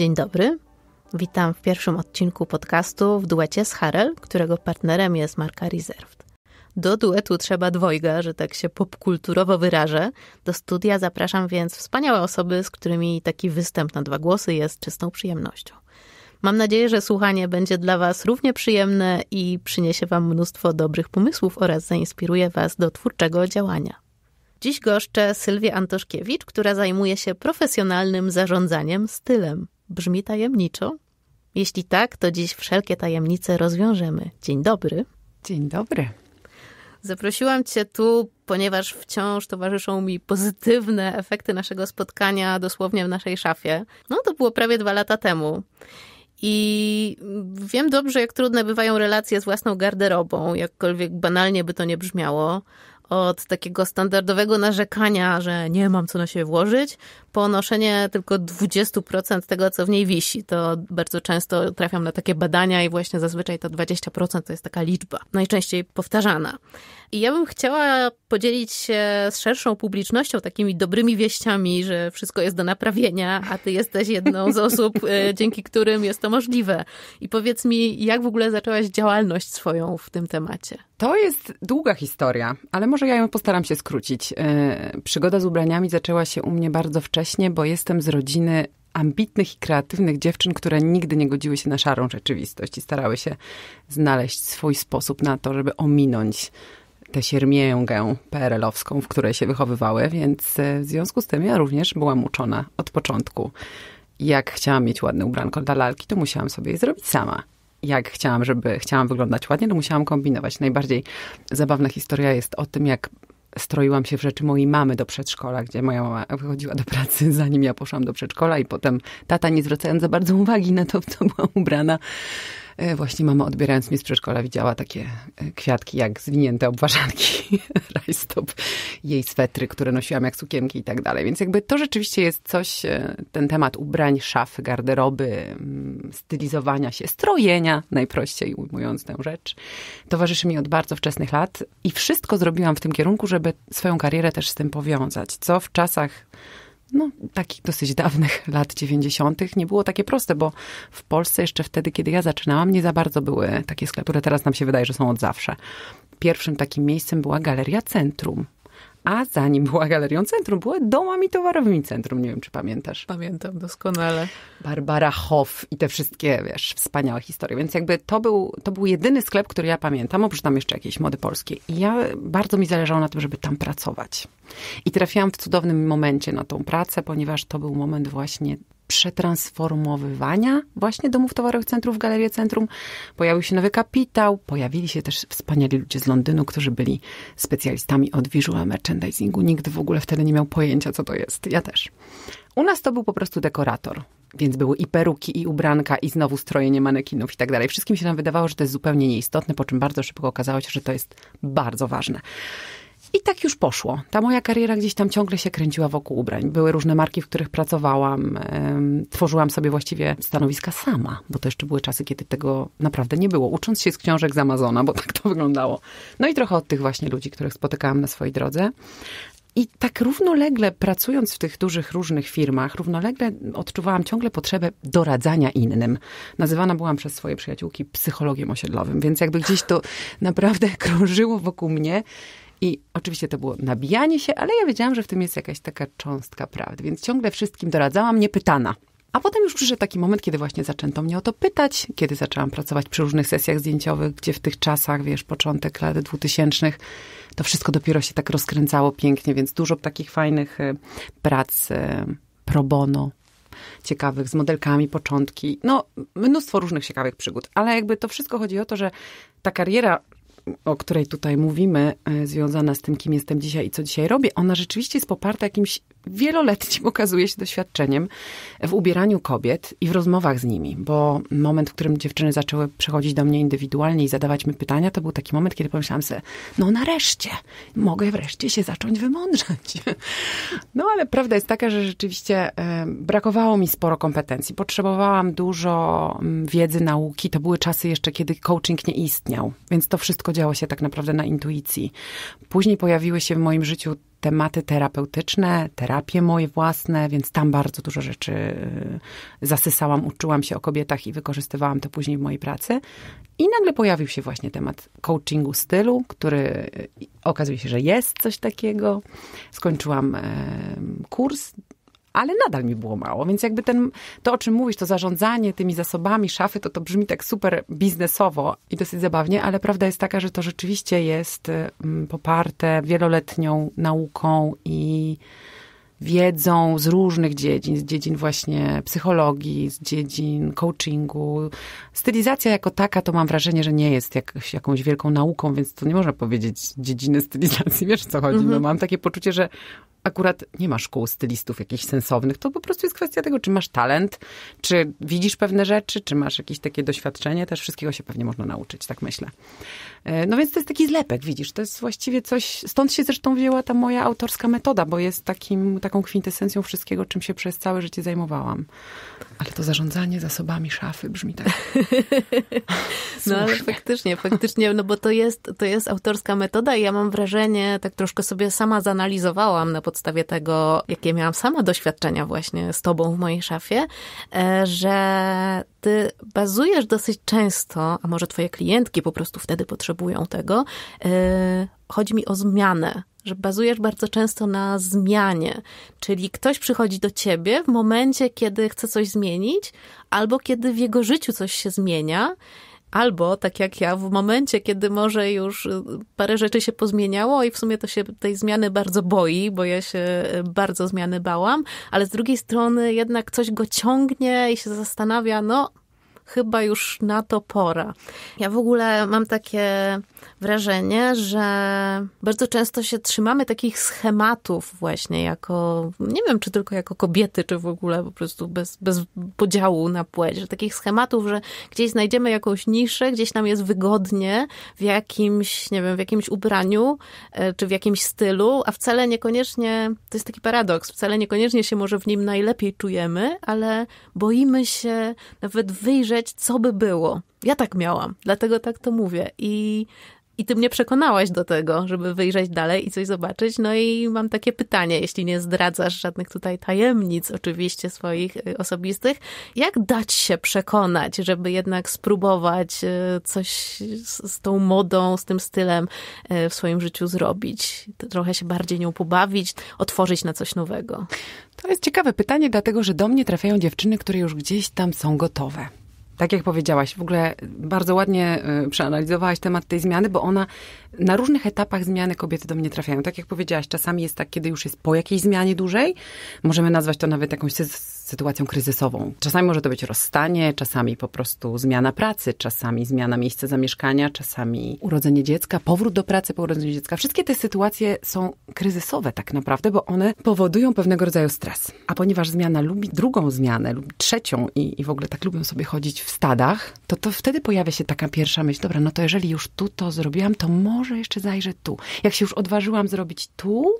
Dzień dobry. Witam w pierwszym odcinku podcastu w duecie z Harel, którego partnerem jest marka Reserved. Do duetu trzeba dwojga, że tak się popkulturowo wyrażę. Do studia zapraszam więc wspaniałe osoby, z którymi taki występ na dwa głosy jest czystą przyjemnością. Mam nadzieję, że słuchanie będzie dla Was równie przyjemne i przyniesie Wam mnóstwo dobrych pomysłów oraz zainspiruje Was do twórczego działania. Dziś goszczę Sylwię Antoszkiewicz, która zajmuje się profesjonalnym zarządzaniem stylem brzmi tajemniczo? Jeśli tak, to dziś wszelkie tajemnice rozwiążemy. Dzień dobry. Dzień dobry. Zaprosiłam Cię tu, ponieważ wciąż towarzyszą mi pozytywne efekty naszego spotkania dosłownie w naszej szafie. No to było prawie dwa lata temu. I wiem dobrze, jak trudne bywają relacje z własną garderobą, jakkolwiek banalnie by to nie brzmiało. Od takiego standardowego narzekania, że nie mam co na siebie włożyć, ponoszenie tylko 20% tego, co w niej wisi. To bardzo często trafiam na takie badania i właśnie zazwyczaj to 20% to jest taka liczba najczęściej powtarzana. I ja bym chciała podzielić się z szerszą publicznością takimi dobrymi wieściami, że wszystko jest do naprawienia, a ty jesteś jedną z osób, e, dzięki którym jest to możliwe. I powiedz mi, jak w ogóle zaczęłaś działalność swoją w tym temacie? To jest długa historia, ale może ja ją postaram się skrócić. E, przygoda z ubraniami zaczęła się u mnie bardzo wcześnie jednocześnie, bo jestem z rodziny ambitnych i kreatywnych dziewczyn, które nigdy nie godziły się na szarą rzeczywistość i starały się znaleźć swój sposób na to, żeby ominąć tę siermięgę PRL-owską, w której się wychowywały, więc e, w związku z tym ja również byłam uczona od początku. Jak chciałam mieć ładne ubranko dla lalki, to musiałam sobie je zrobić sama. Jak chciałam, żeby chciałam wyglądać ładnie, to musiałam kombinować. Najbardziej zabawna historia jest o tym, jak stroiłam się w rzeczy mojej mamy do przedszkola, gdzie moja mama wychodziła do pracy, zanim ja poszłam do przedszkola i potem tata, nie zwracając za bardzo uwagi na to, w co była ubrana, E, właśnie mama odbierając mnie z przedszkola widziała takie e, kwiatki jak zwinięte obwarzanki, rajstop, jej swetry, które nosiłam jak sukienki i tak dalej. Więc jakby to rzeczywiście jest coś, e, ten temat ubrań, szafy, garderoby, mm, stylizowania się, strojenia, najprościej ujmując tę rzecz, towarzyszy mi od bardzo wczesnych lat i wszystko zrobiłam w tym kierunku, żeby swoją karierę też z tym powiązać, co w czasach no, takich dosyć dawnych lat 90. nie było takie proste, bo w Polsce jeszcze wtedy, kiedy ja zaczynałam, nie za bardzo były takie sklepy, które teraz nam się wydaje, że są od zawsze. Pierwszym takim miejscem była Galeria Centrum a zanim była galerią centrum, była domami towarowymi centrum. Nie wiem, czy pamiętasz. Pamiętam doskonale. Barbara Hoff i te wszystkie, wiesz, wspaniałe historie. Więc jakby to był, to był jedyny sklep, który ja pamiętam, oprócz tam jeszcze jakieś mody polskie. I ja, bardzo mi zależało na tym, żeby tam pracować. I trafiłam w cudownym momencie na tą pracę, ponieważ to był moment właśnie przetransformowywania właśnie domów towarowych centrów w Galerię Centrum. Pojawił się nowy kapitał, pojawili się też wspaniali ludzie z Londynu, którzy byli specjalistami od visual merchandisingu. Nikt w ogóle wtedy nie miał pojęcia, co to jest. Ja też. U nas to był po prostu dekorator. Więc były i peruki, i ubranka, i znowu strojenie manekinów i tak dalej. Wszystkim się nam wydawało, że to jest zupełnie nieistotne, po czym bardzo szybko okazało się, że to jest bardzo ważne. I tak już poszło. Ta moja kariera gdzieś tam ciągle się kręciła wokół ubrań. Były różne marki, w których pracowałam. Tworzyłam sobie właściwie stanowiska sama, bo to jeszcze były czasy, kiedy tego naprawdę nie było. Ucząc się z książek z Amazona, bo tak to wyglądało. No i trochę od tych właśnie ludzi, których spotykałam na swojej drodze. I tak równolegle pracując w tych dużych, różnych firmach, równolegle odczuwałam ciągle potrzebę doradzania innym. Nazywana byłam przez swoje przyjaciółki psychologiem osiedlowym, więc jakby gdzieś to naprawdę krążyło wokół mnie. I oczywiście to było nabijanie się, ale ja wiedziałam, że w tym jest jakaś taka cząstka prawdy, więc ciągle wszystkim doradzałam, nie pytana. A potem już przyszedł taki moment, kiedy właśnie zaczęto mnie o to pytać, kiedy zaczęłam pracować przy różnych sesjach zdjęciowych, gdzie w tych czasach, wiesz, początek lat dwutysięcznych, to wszystko dopiero się tak rozkręcało pięknie, więc dużo takich fajnych y, prac y, pro bono, ciekawych, z modelkami, początki, no mnóstwo różnych ciekawych przygód, ale jakby to wszystko chodzi o to, że ta kariera o której tutaj mówimy, e, związana z tym, kim jestem dzisiaj i co dzisiaj robię, ona rzeczywiście jest poparta jakimś wieloletnim okazuje się doświadczeniem w ubieraniu kobiet i w rozmowach z nimi, bo moment, w którym dziewczyny zaczęły przychodzić do mnie indywidualnie i zadawać mi pytania, to był taki moment, kiedy pomyślałam sobie, no nareszcie, mogę wreszcie się zacząć wymądrzać. No ale prawda jest taka, że rzeczywiście e, brakowało mi sporo kompetencji, potrzebowałam dużo mm, wiedzy, nauki, to były czasy jeszcze, kiedy coaching nie istniał, więc to wszystko działo się tak naprawdę na intuicji. Później pojawiły się w moim życiu tematy terapeutyczne, terapie moje własne, więc tam bardzo dużo rzeczy y, zasysałam, uczyłam się o kobietach i wykorzystywałam to później w mojej pracy. I nagle pojawił się właśnie temat coachingu stylu, który y, okazuje się, że jest coś takiego. Skończyłam kurs ale nadal mi było mało. Więc jakby ten, to, o czym mówisz, to zarządzanie tymi zasobami szafy, to to brzmi tak super biznesowo i dosyć zabawnie, ale prawda jest taka, że to rzeczywiście jest mm, poparte wieloletnią nauką i wiedzą z różnych dziedzin, z dziedzin właśnie psychologii, z dziedzin coachingu. Stylizacja jako taka, to mam wrażenie, że nie jest jakąś wielką nauką, więc to nie można powiedzieć dziedziny stylizacji, wiesz co chodzi. Mm -hmm. No, mhm. mam takie poczucie, że akurat nie ma szkół stylistów jakichś sensownych. To po prostu jest kwestia tego, czy masz talent, czy widzisz pewne rzeczy, czy masz jakieś takie doświadczenie. Też wszystkiego się pewnie można nauczyć, tak myślę. E, no więc to jest taki zlepek, widzisz. To jest właściwie coś... Stąd się zresztą wzięła ta moja autorska metoda, bo jest takim, taką kwintesencją wszystkiego, czym się przez całe życie zajmowałam. Ale to zarządzanie zasobami szafy brzmi tak... no ale faktycznie, faktycznie, no bo to jest, to jest autorska metoda i ja mam wrażenie, tak troszkę sobie sama zanalizowałam na podstawie tego, jakie miałam sama doświadczenia właśnie z tobą w mojej szafie, e, że ty bazujesz dosyć często, a może twoje klientki po prostu wtedy potrzebują tego, e, chodzi mi o zmianę że bazujesz bardzo często na zmianie, czyli ktoś przychodzi do ciebie w momencie, kiedy chce coś zmienić, albo kiedy w jego życiu coś się zmienia Albo, tak jak ja, w momencie, kiedy może już y, parę rzeczy się pozmieniało i w sumie to się tej zmiany bardzo boi, bo ja się y, bardzo zmiany bałam, ale z drugiej strony jednak coś go ciągnie i się zastanawia, no chyba już na to pora. Ja w ogóle mam takie wrażenie, że bardzo często się trzymamy takich schematów właśnie jako, nie wiem, czy tylko jako kobiety, czy w ogóle po prostu bez, bez podziału na płeć, że takich schematów, że gdzieś znajdziemy jakąś niszę, gdzieś nam jest wygodnie w jakimś, nie wiem, w jakimś ubraniu, e, czy w jakimś stylu, a wcale niekoniecznie, to jest taki paradoks, wcale niekoniecznie się może w nim najlepiej czujemy, ale boimy się nawet wyjrzeć, co by było. Ja tak miałam, dlatego tak to mówię. I, I ty mnie przekonałaś do tego, żeby wyjrzeć dalej i coś zobaczyć. No i mam takie pytanie, jeśli nie zdradzasz żadnych tutaj tajemnic, oczywiście swoich y, osobistych, jak dać się przekonać, żeby jednak spróbować y, coś z, z tą modą, z tym stylem y, w swoim życiu zrobić? Trochę się bardziej nią pobawić, otworzyć na coś nowego. To jest ciekawe pytanie, dlatego że do mnie trafiają dziewczyny, które już gdzieś tam są gotowe tak jak powiedziałaś, w ogóle bardzo ładnie e, przeanalizowałaś temat tej zmiany, bo ona na różnych etapach zmiany kobiety do mnie trafiają. Tak jak powiedziałaś, czasami jest tak, kiedy już jest po jakiejś zmianie dużej, możemy nazwać to nawet jakąś sytuacją kryzysową. Czasami może to być rozstanie, czasami po prostu zmiana pracy, czasami zmiana miejsca zamieszkania, czasami urodzenie dziecka, powrót do pracy po urodzeniu dziecka. Wszystkie te sytuacje są kryzysowe tak naprawdę, bo one powodują pewnego rodzaju stres. A ponieważ zmiana lubi drugą zmianę lub trzecią i, i w ogóle tak lubią sobie chodzić w stadach, to, to wtedy pojawia się taka pierwsza myśl, dobra, no to jeżeli już tu to zrobiłam, to może jeszcze zajrzę tu. Jak się już odważyłam zrobić tu,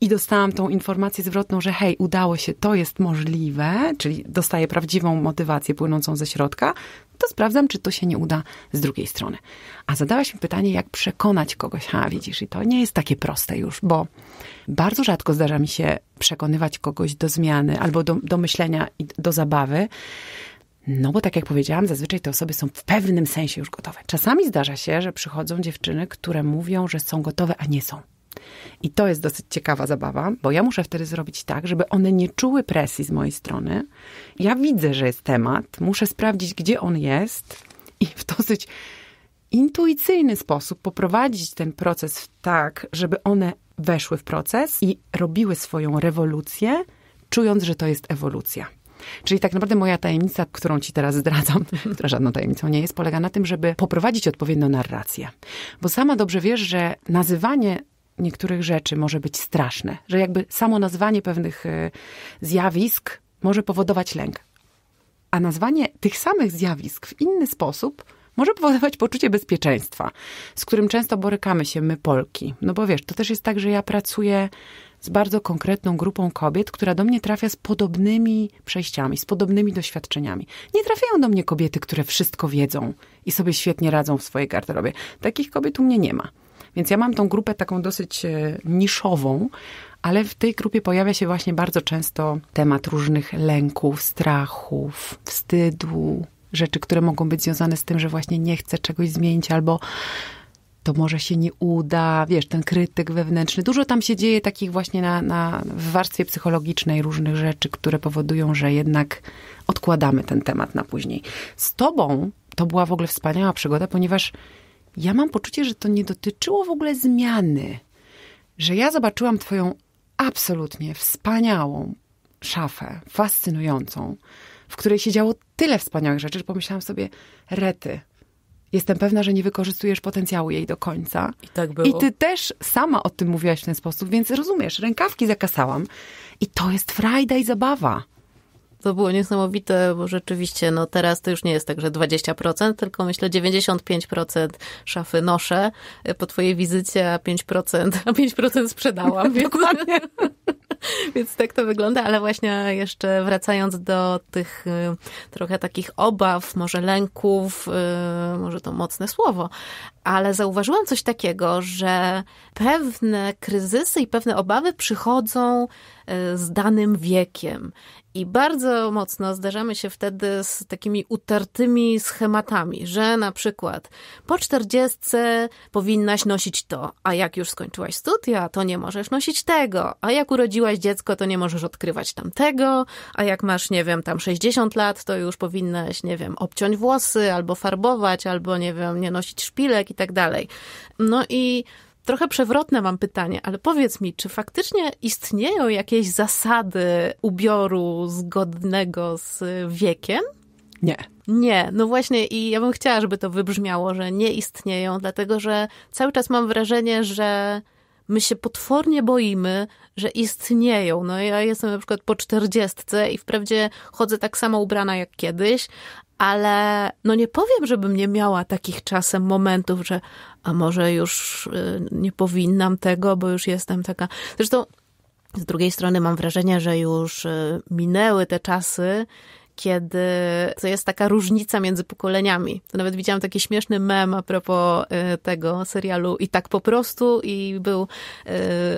i dostałam tą informację zwrotną, że hej, udało się, to jest możliwe, czyli dostaję prawdziwą motywację płynącą ze środka, to sprawdzam, czy to się nie uda z drugiej strony. A zadałaś mi pytanie, jak przekonać kogoś. A widzisz, i to nie jest takie proste już, bo bardzo rzadko zdarza mi się przekonywać kogoś do zmiany albo do, do myślenia i do zabawy. No bo tak jak powiedziałam, zazwyczaj te osoby są w pewnym sensie już gotowe. Czasami zdarza się, że przychodzą dziewczyny, które mówią, że są gotowe, a nie są. I to jest dosyć ciekawa zabawa, bo ja muszę wtedy zrobić tak, żeby one nie czuły presji z mojej strony. Ja widzę, że jest temat, muszę sprawdzić, gdzie on jest i w dosyć intuicyjny sposób poprowadzić ten proces tak, żeby one weszły w proces i robiły swoją rewolucję, czując, że to jest ewolucja. Czyli tak naprawdę moja tajemnica, którą ci teraz zdradzam, która żadną tajemnicą nie jest, polega na tym, żeby poprowadzić odpowiednio narrację. Bo sama dobrze wiesz, że nazywanie niektórych rzeczy może być straszne, że jakby samo nazwanie pewnych e, zjawisk może powodować lęk. A nazwanie tych samych zjawisk w inny sposób może powodować poczucie bezpieczeństwa, z którym często borykamy się my, Polki. No bo wiesz, to też jest tak, że ja pracuję z bardzo konkretną grupą kobiet, która do mnie trafia z podobnymi przejściami, z podobnymi doświadczeniami. Nie trafiają do mnie kobiety, które wszystko wiedzą i sobie świetnie radzą w swojej garderobie. Takich kobiet u mnie nie ma. Więc ja mam tą grupę taką dosyć e, niszową, ale w tej grupie pojawia się właśnie bardzo często temat różnych lęków, strachów, wstydu, rzeczy, które mogą być związane z tym, że właśnie nie chcę czegoś zmienić albo to może się nie uda, wiesz, ten krytyk wewnętrzny. Dużo tam się dzieje takich właśnie na, na, w warstwie psychologicznej różnych rzeczy, które powodują, że jednak odkładamy ten temat na później. Z tobą to była w ogóle wspaniała przygoda, ponieważ ja mam poczucie, że to nie dotyczyło w ogóle zmiany, że ja zobaczyłam Twoją absolutnie wspaniałą szafę, fascynującą, w której się działo tyle wspaniałych rzeczy, że pomyślałam sobie, rety. Jestem pewna, że nie wykorzystujesz potencjału jej do końca. I tak było. I ty też sama o tym mówiłaś w ten sposób, więc rozumiesz, rękawki zakasałam. I to jest frajda i zabawa. To było niesamowite, bo rzeczywiście no teraz to już nie jest tak, że 20%, tylko myślę 95% szafy noszę e, po twojej wizycie, a 5%, a 5% sprzedałam. Więc... Więc tak to wygląda, ale właśnie jeszcze wracając do tych e, trochę takich obaw, może lęków, e, może to mocne słowo, ale zauważyłam coś takiego, że pewne kryzysy i pewne obawy przychodzą E, z danym wiekiem. I bardzo mocno zderzamy się wtedy z takimi utartymi schematami, że na przykład po czterdziestce powinnaś nosić to, a jak już skończyłaś studia, to nie możesz nosić tego, a jak urodziłaś dziecko, to nie możesz odkrywać tamtego, a jak masz, nie wiem, tam 60 lat, to już powinnaś, nie wiem, obciąć włosy, albo farbować, albo, nie wiem, nie nosić szpilek i tak dalej. No i Trochę przewrotne mam pytanie, ale powiedz mi, czy faktycznie istnieją jakieś zasady ubioru zgodnego z wiekiem? Nie. Nie, no właśnie i ja bym chciała, żeby to wybrzmiało, że nie istnieją, dlatego że cały czas mam wrażenie, że my się potwornie boimy, że istnieją. No ja jestem na przykład po czterdziestce i wprawdzie chodzę tak samo ubrana jak kiedyś, ale no nie powiem, żebym nie miała takich czasem momentów, że a może już y, nie powinnam tego, bo już jestem taka. Zresztą z drugiej strony mam wrażenie, że już y, minęły te czasy, kiedy to jest taka różnica między pokoleniami. To nawet widziałam taki śmieszny mem a propos y, tego serialu i tak po prostu i był y,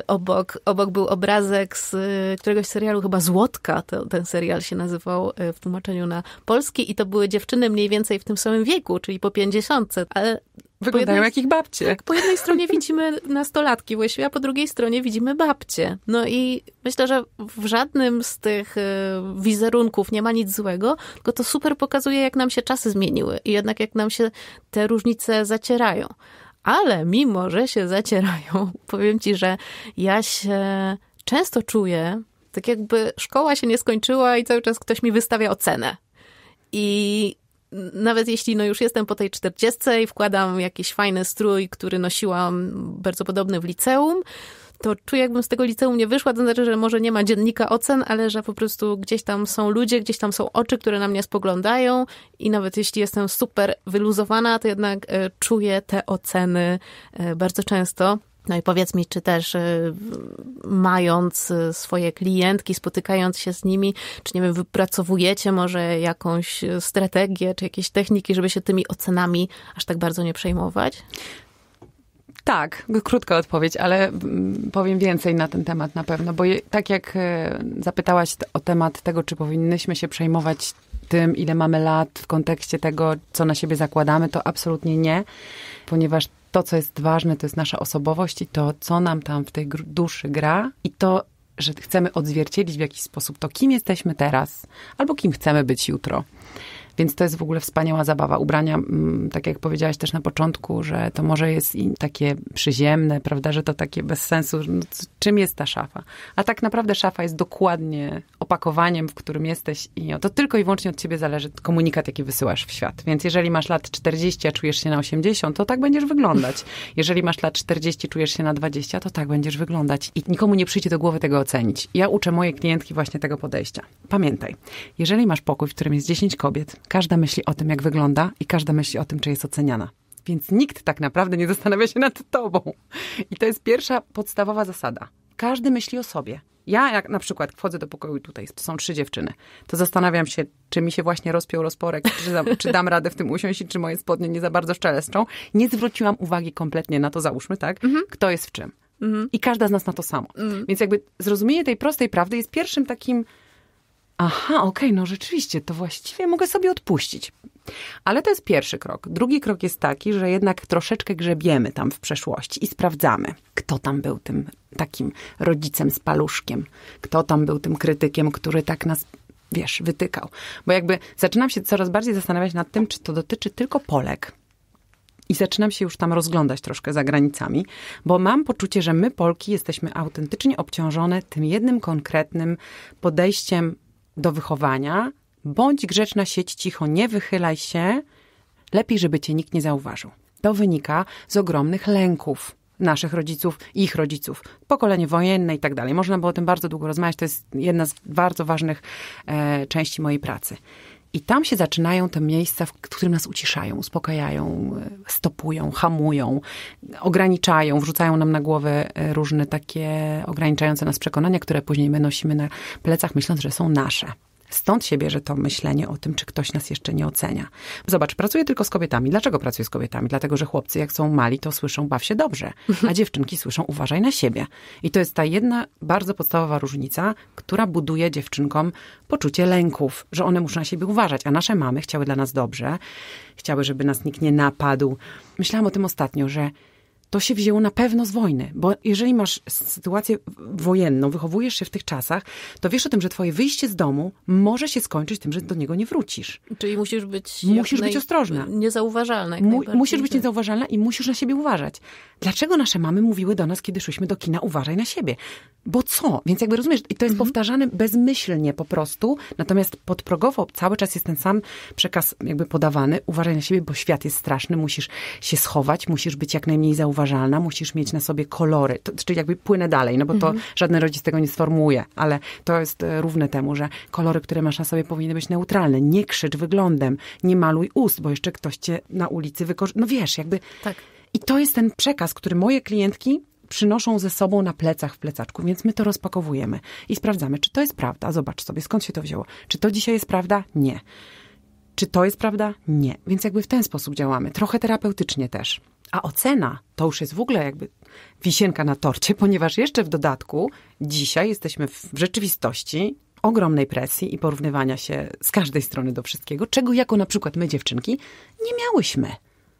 obok, obok był obrazek z y, któregoś serialu, chyba Złotka, to, ten serial się nazywał w tłumaczeniu na polski i to były dziewczyny mniej więcej w tym samym wieku, czyli po pięćdziesiątce, ale Wyglądają jednej, jak ich babcie. Tak, po jednej stronie widzimy nastolatki w a po drugiej stronie widzimy babcie. No i myślę, że w żadnym z tych y, wizerunków nie ma nic złego, tylko to super pokazuje, jak nam się czasy zmieniły i jednak jak nam się te różnice zacierają. Ale mimo, że się zacierają, powiem ci, że ja się często czuję, tak jakby szkoła się nie skończyła i cały czas ktoś mi wystawia ocenę. I nawet jeśli no już jestem po tej czterdziestce i wkładam jakiś fajny strój, który nosiłam bardzo podobny w liceum, to czuję, jakbym z tego liceum nie wyszła. To znaczy, że może nie ma dziennika ocen, ale że po prostu gdzieś tam są ludzie, gdzieś tam są oczy, które na mnie spoglądają i nawet jeśli jestem super wyluzowana, to jednak e, czuję te oceny e, bardzo często. No i powiedz mi, czy też y, mając y, swoje klientki, spotykając się z nimi, czy nie wiem, wypracowujecie może jakąś y, strategię, czy jakieś techniki, żeby się tymi ocenami aż tak bardzo nie przejmować? Tak, krótka odpowiedź, ale mm, powiem więcej na ten temat na pewno, bo tak jak zapytałaś o temat tego, czy powinnyśmy się przejmować tym, ile mamy lat w kontekście tego, co na siebie zakładamy, to absolutnie nie, ponieważ to, co jest ważne, to jest nasza osobowość i to, co nam tam w tej duszy gra i to, że chcemy odzwierciedlić w jakiś sposób to, kim jesteśmy teraz albo kim chcemy być jutro. Więc to jest w ogóle wspaniała zabawa. Ubrania, mm, tak jak powiedziałaś też na początku, że to może jest i takie przyziemne, prawda, że to takie bez sensu. No, czym jest ta szafa? A tak naprawdę szafa jest dokładnie opakowaniem, w którym jesteś i to tylko i wyłącznie od ciebie zależy komunikat, jaki wysyłasz w świat. Więc jeżeli masz lat 40, a czujesz się na 80, to tak będziesz wyglądać. Jeżeli masz lat 40, czujesz się na 20, to tak będziesz wyglądać. I nikomu nie przyjdzie do głowy tego ocenić. Ja uczę moje klientki właśnie tego podejścia. Pamiętaj, jeżeli masz pokój, w którym jest 10 kobiet, Każda myśli o tym, jak wygląda i każda myśli o tym, czy jest oceniana. Więc nikt tak naprawdę nie zastanawia się nad tobą. I to jest pierwsza podstawowa zasada. Każdy myśli o sobie. Ja, jak na przykład wchodzę do pokoju tutaj, są trzy dziewczyny, to zastanawiam się, czy mi się właśnie rozpiął rozporek, czy, czy dam radę w tym usiąść czy moje spodnie nie za bardzo szczeleszczą. Nie zwróciłam uwagi kompletnie na to, załóżmy, tak? Mhm. Kto jest w czym. Mhm. I każda z nas na to samo. Mhm. Więc jakby zrozumienie tej prostej prawdy jest pierwszym takim Aha, okej, okay, no rzeczywiście, to właściwie mogę sobie odpuścić. Ale to jest pierwszy krok. Drugi krok jest taki, że jednak troszeczkę grzebiemy tam w przeszłości i sprawdzamy, kto tam był tym takim rodzicem z paluszkiem, kto tam był tym krytykiem, który tak nas wiesz, wytykał. Bo jakby zaczynam się coraz bardziej zastanawiać nad tym, czy to dotyczy tylko Polek. I zaczynam się już tam rozglądać troszkę za granicami, bo mam poczucie, że my, Polki, jesteśmy autentycznie obciążone tym jednym konkretnym podejściem do wychowania. Bądź grzeczna, sieć cicho, nie wychylaj się. Lepiej, żeby cię nikt nie zauważył. To wynika z ogromnych lęków naszych rodziców, ich rodziców, pokolenie wojenne i tak dalej. Można było o tym bardzo długo rozmawiać, to jest jedna z bardzo ważnych e, części mojej pracy. I tam się zaczynają te miejsca, w którym nas uciszają, uspokajają, e, stopują, hamują, ograniczają, wrzucają nam na głowę e, różne takie ograniczające nas przekonania, które później my nosimy na plecach, myśląc, że są nasze. Stąd się bierze to myślenie o tym, czy ktoś nas jeszcze nie ocenia. Zobacz, pracuję tylko z kobietami. Dlaczego pracuję z kobietami? Dlatego, że chłopcy, jak są mali, to słyszą baw się dobrze, a dziewczynki słyszą uważaj na siebie. I to jest ta jedna bardzo podstawowa różnica, która buduje dziewczynkom poczucie lęków, że one muszą na siebie uważać, a nasze mamy chciały dla nas dobrze, chciały, żeby nas nikt nie napadł. Myślałam o tym ostatnio, że to się wzięło na pewno z wojny, bo jeżeli masz sytuację wojenną, wychowujesz się w tych czasach, to wiesz o tym, że twoje wyjście z domu może się skończyć tym, że do niego nie wrócisz. Czyli musisz być musisz być ostrożna. Niezauważalna. Mu musisz być tak. niezauważalna i musisz na siebie uważać. Dlaczego nasze mamy mówiły do nas, kiedy szliśmy do kina, uważaj na siebie? Bo co? Więc jakby rozumiesz, i to jest mhm. powtarzane bezmyślnie po prostu, natomiast podprogowo cały czas jest ten sam przekaz jakby podawany, uważaj na siebie, bo świat jest straszny, musisz się schować, musisz być jak najmniej zauważalny zauważalna, musisz mieć na sobie kolory, to, czyli jakby płynę dalej, no bo to mhm. rodzic tego nie sformułuje, ale to jest e, równe temu, że kolory, które masz na sobie powinny być neutralne. Nie krzycz wyglądem, nie maluj ust, bo jeszcze ktoś cię na ulicy wykorzysta, No wiesz, jakby... Tak. I to jest ten przekaz, który moje klientki przynoszą ze sobą na plecach w plecaczku, więc my to rozpakowujemy i sprawdzamy, czy to jest prawda. Zobacz sobie, skąd się to wzięło. Czy to dzisiaj jest prawda? Nie. Czy to jest prawda? Nie. Więc jakby w ten sposób działamy, trochę terapeutycznie też. A ocena to już jest w ogóle jakby wisienka na torcie, ponieważ jeszcze w dodatku dzisiaj jesteśmy w rzeczywistości ogromnej presji i porównywania się z każdej strony do wszystkiego, czego jako na przykład my dziewczynki nie miałyśmy.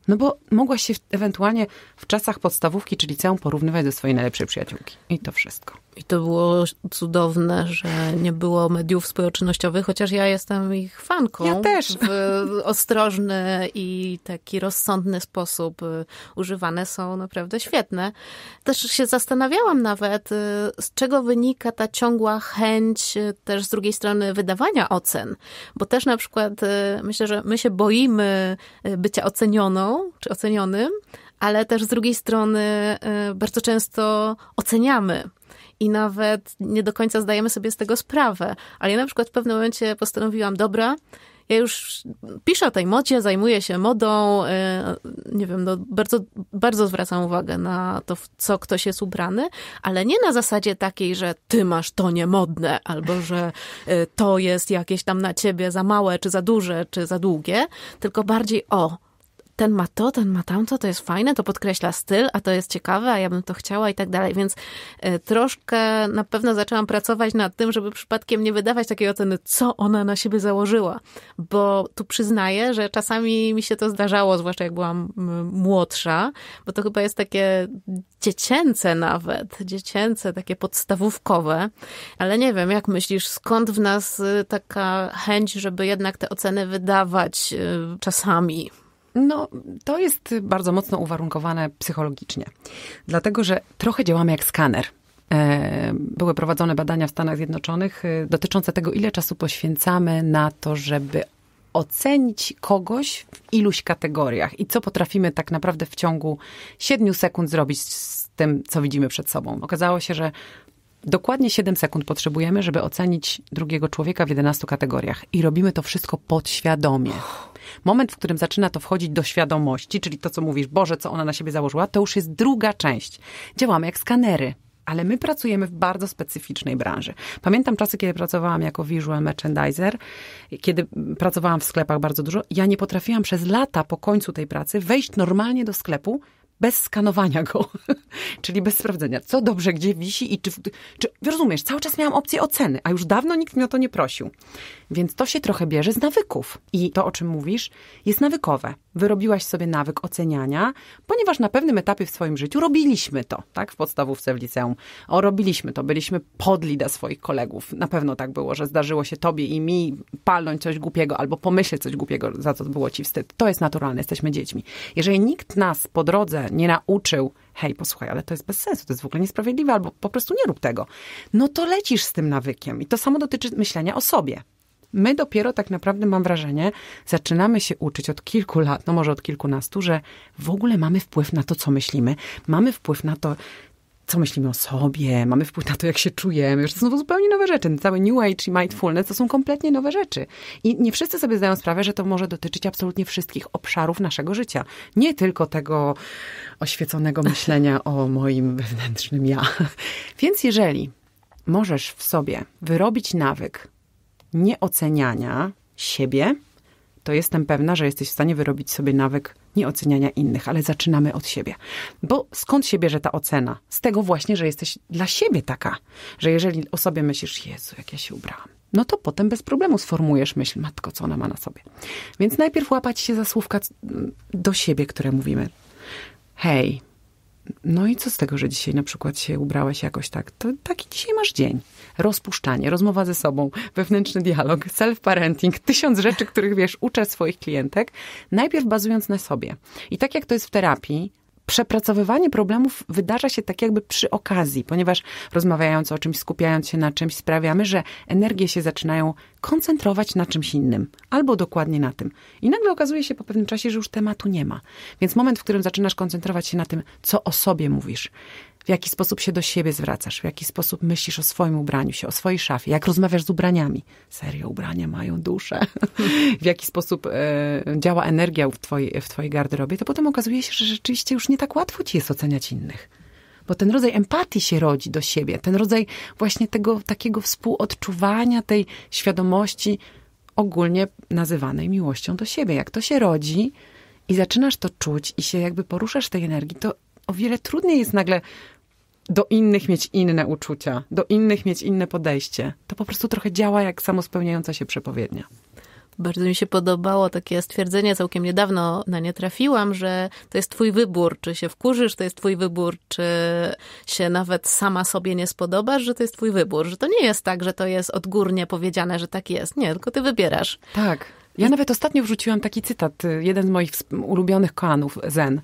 No bo mogłaś się ewentualnie w czasach podstawówki czy liceum porównywać do swojej najlepszej przyjaciółki. I to wszystko. I to było cudowne, że nie było mediów społecznościowych, chociaż ja jestem ich fanką. Ja też. W ostrożny i taki rozsądny sposób y, używane są naprawdę świetne. Też się zastanawiałam nawet, y, z czego wynika ta ciągła chęć y, też z drugiej strony wydawania ocen. Bo też na przykład myślę, że my się boimy bycia ocenioną, czy ocenionym, ale też z drugiej strony y, bardzo często oceniamy i nawet nie do końca zdajemy sobie z tego sprawę. Ale ja na przykład w pewnym momencie postanowiłam, dobra, ja już piszę o tej modzie, zajmuję się modą, y, nie wiem, no bardzo, bardzo zwracam uwagę na to, w co ktoś jest ubrany, ale nie na zasadzie takiej, że ty masz to niemodne, albo że y, to jest jakieś tam na ciebie za małe, czy za duże, czy za długie, tylko bardziej o, ten ma to, ten ma tamto, to jest fajne, to podkreśla styl, a to jest ciekawe, a ja bym to chciała i tak dalej. Więc e, troszkę na pewno zaczęłam pracować nad tym, żeby przypadkiem nie wydawać takiej oceny, co ona na siebie założyła. Bo tu przyznaję, że czasami mi się to zdarzało, zwłaszcza jak byłam młodsza, bo to chyba jest takie dziecięce nawet, dziecięce, takie podstawówkowe. Ale nie wiem, jak myślisz, skąd w nas y, taka chęć, żeby jednak te oceny wydawać y, czasami? No, to jest bardzo mocno uwarunkowane psychologicznie, dlatego że trochę działamy jak skaner. E, były prowadzone badania w Stanach Zjednoczonych e, dotyczące tego, ile czasu poświęcamy na to, żeby ocenić kogoś w iluś kategoriach i co potrafimy tak naprawdę w ciągu 7 sekund zrobić z tym, co widzimy przed sobą. Okazało się, że Dokładnie 7 sekund potrzebujemy, żeby ocenić drugiego człowieka w 11 kategoriach. I robimy to wszystko podświadomie. Moment, w którym zaczyna to wchodzić do świadomości, czyli to, co mówisz, Boże, co ona na siebie założyła, to już jest druga część. Działamy jak skanery ale my pracujemy w bardzo specyficznej branży. Pamiętam czasy, kiedy pracowałam jako visual merchandiser, kiedy pracowałam w sklepach bardzo dużo. Ja nie potrafiłam przez lata po końcu tej pracy wejść normalnie do sklepu bez skanowania go, czyli bez sprawdzenia, co dobrze gdzie wisi i czy, czy. Rozumiesz, cały czas miałam opcję oceny, a już dawno nikt mnie o to nie prosił. Więc to się trochę bierze z nawyków. I to, o czym mówisz, jest nawykowe. Wyrobiłaś sobie nawyk oceniania, ponieważ na pewnym etapie w swoim życiu robiliśmy to, tak? W podstawówce, w liceum. O, robiliśmy to, byliśmy podli dla swoich kolegów. Na pewno tak było, że zdarzyło się tobie i mi palnąć coś głupiego albo pomyśleć coś głupiego, za co było ci wstyd. To jest naturalne, jesteśmy dziećmi. Jeżeli nikt nas po drodze nie nauczył, hej, posłuchaj, ale to jest bez sensu, to jest w ogóle niesprawiedliwe, albo po prostu nie rób tego, no to lecisz z tym nawykiem. I to samo dotyczy myślenia o sobie. My dopiero tak naprawdę, mam wrażenie, zaczynamy się uczyć od kilku lat, no może od kilkunastu, że w ogóle mamy wpływ na to, co myślimy, mamy wpływ na to, co myślimy o sobie, mamy wpływ na to, jak się czujemy. Już to są zupełnie nowe rzeczy. cały New Age i mindfulness to są kompletnie nowe rzeczy. I nie wszyscy sobie zdają sprawę, że to może dotyczyć absolutnie wszystkich obszarów naszego życia. Nie tylko tego oświeconego myślenia o moim wewnętrznym ja. Więc jeżeli możesz w sobie wyrobić nawyk nieoceniania siebie, to jestem pewna, że jesteś w stanie wyrobić sobie nawyk nieoceniania innych, ale zaczynamy od siebie. Bo skąd się bierze ta ocena? Z tego właśnie, że jesteś dla siebie taka, że jeżeli o sobie myślisz, Jezu, jak ja się ubrałam, no to potem bez problemu sformułujesz myśl, matko, co ona ma na sobie. Więc najpierw łapać się za słówka do siebie, które mówimy. Hej, no i co z tego, że dzisiaj na przykład się ubrałaś jakoś tak? To taki dzisiaj masz dzień rozpuszczanie, rozmowa ze sobą, wewnętrzny dialog, self-parenting, tysiąc rzeczy, których wiesz, uczę swoich klientek, najpierw bazując na sobie. I tak jak to jest w terapii, przepracowywanie problemów wydarza się tak jakby przy okazji, ponieważ rozmawiając o czymś, skupiając się na czymś, sprawiamy, że energie się zaczynają koncentrować na czymś innym, albo dokładnie na tym. I nagle okazuje się po pewnym czasie, że już tematu nie ma. Więc moment, w którym zaczynasz koncentrować się na tym, co o sobie mówisz, w jaki sposób się do siebie zwracasz, w jaki sposób myślisz o swoim ubraniu się, o swojej szafie, jak rozmawiasz z ubraniami. Serio, ubrania mają duszę. w jaki sposób e, działa energia w twojej, w twojej garderobie, to potem okazuje się, że rzeczywiście już nie tak łatwo ci jest oceniać innych. Bo ten rodzaj empatii się rodzi do siebie, ten rodzaj właśnie tego takiego współodczuwania, tej świadomości ogólnie nazywanej miłością do siebie. Jak to się rodzi i zaczynasz to czuć i się jakby poruszasz tej energii, to o wiele trudniej jest nagle do innych mieć inne uczucia, do innych mieć inne podejście. To po prostu trochę działa jak samospełniająca się przepowiednia. Bardzo mi się podobało takie stwierdzenie, całkiem niedawno na nie trafiłam, że to jest twój wybór, czy się wkurzysz, to jest twój wybór, czy się nawet sama sobie nie spodobasz, że to jest twój wybór, że to nie jest tak, że to jest odgórnie powiedziane, że tak jest. Nie, tylko ty wybierasz. Tak. Ja nawet ostatnio wrzuciłam taki cytat, y, jeden z moich ulubionych koanów Zen,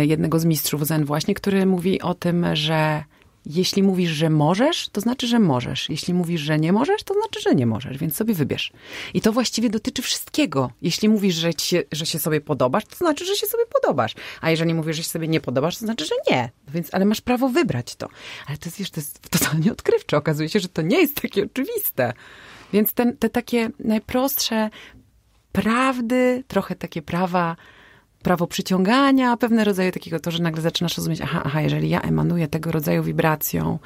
y, jednego z mistrzów Zen właśnie, który mówi o tym, że jeśli mówisz, że możesz, to znaczy, że możesz. Jeśli mówisz, że nie możesz, to znaczy, że nie możesz, więc sobie wybierz. I to właściwie dotyczy wszystkiego. Jeśli mówisz, że, ci, że się sobie podobasz, to znaczy, że się sobie podobasz. A jeżeli mówisz, że się sobie nie podobasz, to znaczy, że nie. Więc, ale masz prawo wybrać to. Ale to jest, wiesz, to jest totalnie odkrywcze. Okazuje się, że to nie jest takie oczywiste. Więc ten, te takie najprostsze prawdy, trochę takie prawa, prawo przyciągania, pewne rodzaje takiego, to, że nagle zaczynasz rozumieć, aha, aha, jeżeli ja emanuję tego rodzaju wibracją,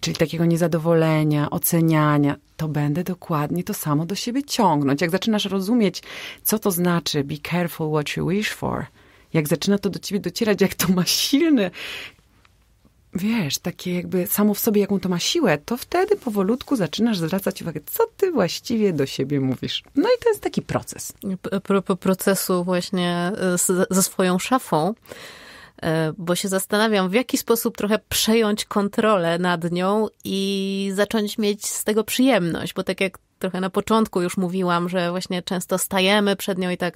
czyli takiego niezadowolenia, oceniania, to będę dokładnie to samo do siebie ciągnąć. Jak zaczynasz rozumieć, co to znaczy be careful what you wish for, jak zaczyna to do ciebie docierać, jak to ma silny, wiesz, takie jakby samo w sobie, jaką to ma siłę, to wtedy powolutku zaczynasz zwracać uwagę, co ty właściwie do siebie mówisz. No i to jest taki proces. Po, procesu właśnie e, ze swoją szafą, e, bo się zastanawiam, w jaki sposób trochę przejąć kontrolę nad nią i zacząć mieć z tego przyjemność, bo tak jak trochę na początku już mówiłam, że właśnie często stajemy przed nią i tak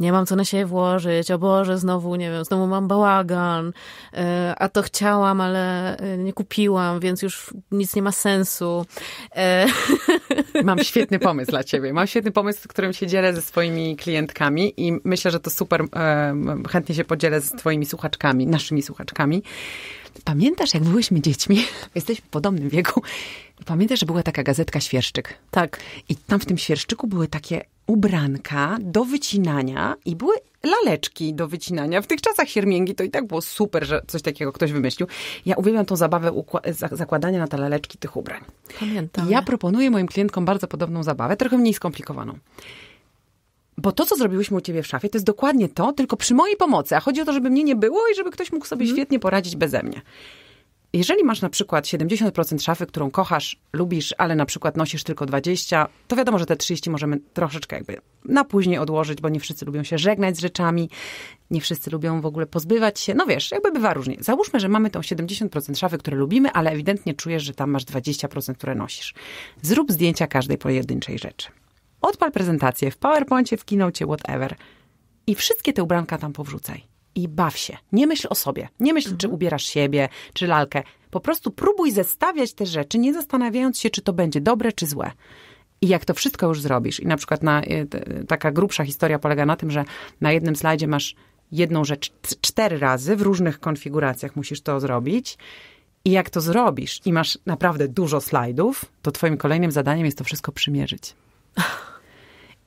nie mam co na siebie włożyć, o Boże, znowu, nie wiem, znowu mam bałagan, e, a to chciałam, ale e, nie kupiłam, więc już nic nie ma sensu. E. Mam świetny pomysł dla ciebie. Mam świetny pomysł, którym się dzielę ze swoimi klientkami i myślę, że to super, chętnie się podzielę z twoimi słuchaczkami, naszymi słuchaczkami. Pamiętasz, jak byłyśmy dziećmi? Jesteśmy w podobnym wieku. Pamiętasz, że była taka gazetka Świerszczyk? Tak. I tam w tym Świerszczyku były takie ubranka do wycinania i były laleczki do wycinania. W tych czasach siermięgi to i tak było super, że coś takiego ktoś wymyślił. Ja uwielbiam tą zabawę zakładania na te laleczki tych ubrań. Pamiętam. ja proponuję moim klientkom bardzo podobną zabawę, trochę mniej skomplikowaną. Bo to, co zrobiłyśmy u ciebie w szafie, to jest dokładnie to, tylko przy mojej pomocy. A chodzi o to, żeby mnie nie było i żeby ktoś mógł sobie mm. świetnie poradzić beze mnie. Jeżeli masz na przykład 70% szafy, którą kochasz, lubisz, ale na przykład nosisz tylko 20, to wiadomo, że te 30 możemy troszeczkę jakby na później odłożyć, bo nie wszyscy lubią się żegnać z rzeczami, nie wszyscy lubią w ogóle pozbywać się. No wiesz, jakby bywa różnie. Załóżmy, że mamy tą 70% szafy, które lubimy, ale ewidentnie czujesz, że tam masz 20%, które nosisz. Zrób zdjęcia każdej pojedynczej rzeczy. Odpal prezentację w PowerPoincie, w Keynote, whatever. I wszystkie te ubranka tam powrzucaj. I baw się. Nie myśl o sobie. Nie myśl, mhm. czy ubierasz siebie, czy lalkę. Po prostu próbuj zestawiać te rzeczy, nie zastanawiając się, czy to będzie dobre, czy złe. I jak to wszystko już zrobisz, i na przykład na, y, taka grubsza historia polega na tym, że na jednym slajdzie masz jedną rzecz cztery razy w różnych konfiguracjach musisz to zrobić. I jak to zrobisz i masz naprawdę dużo slajdów, to twoim kolejnym zadaniem jest to wszystko przymierzyć.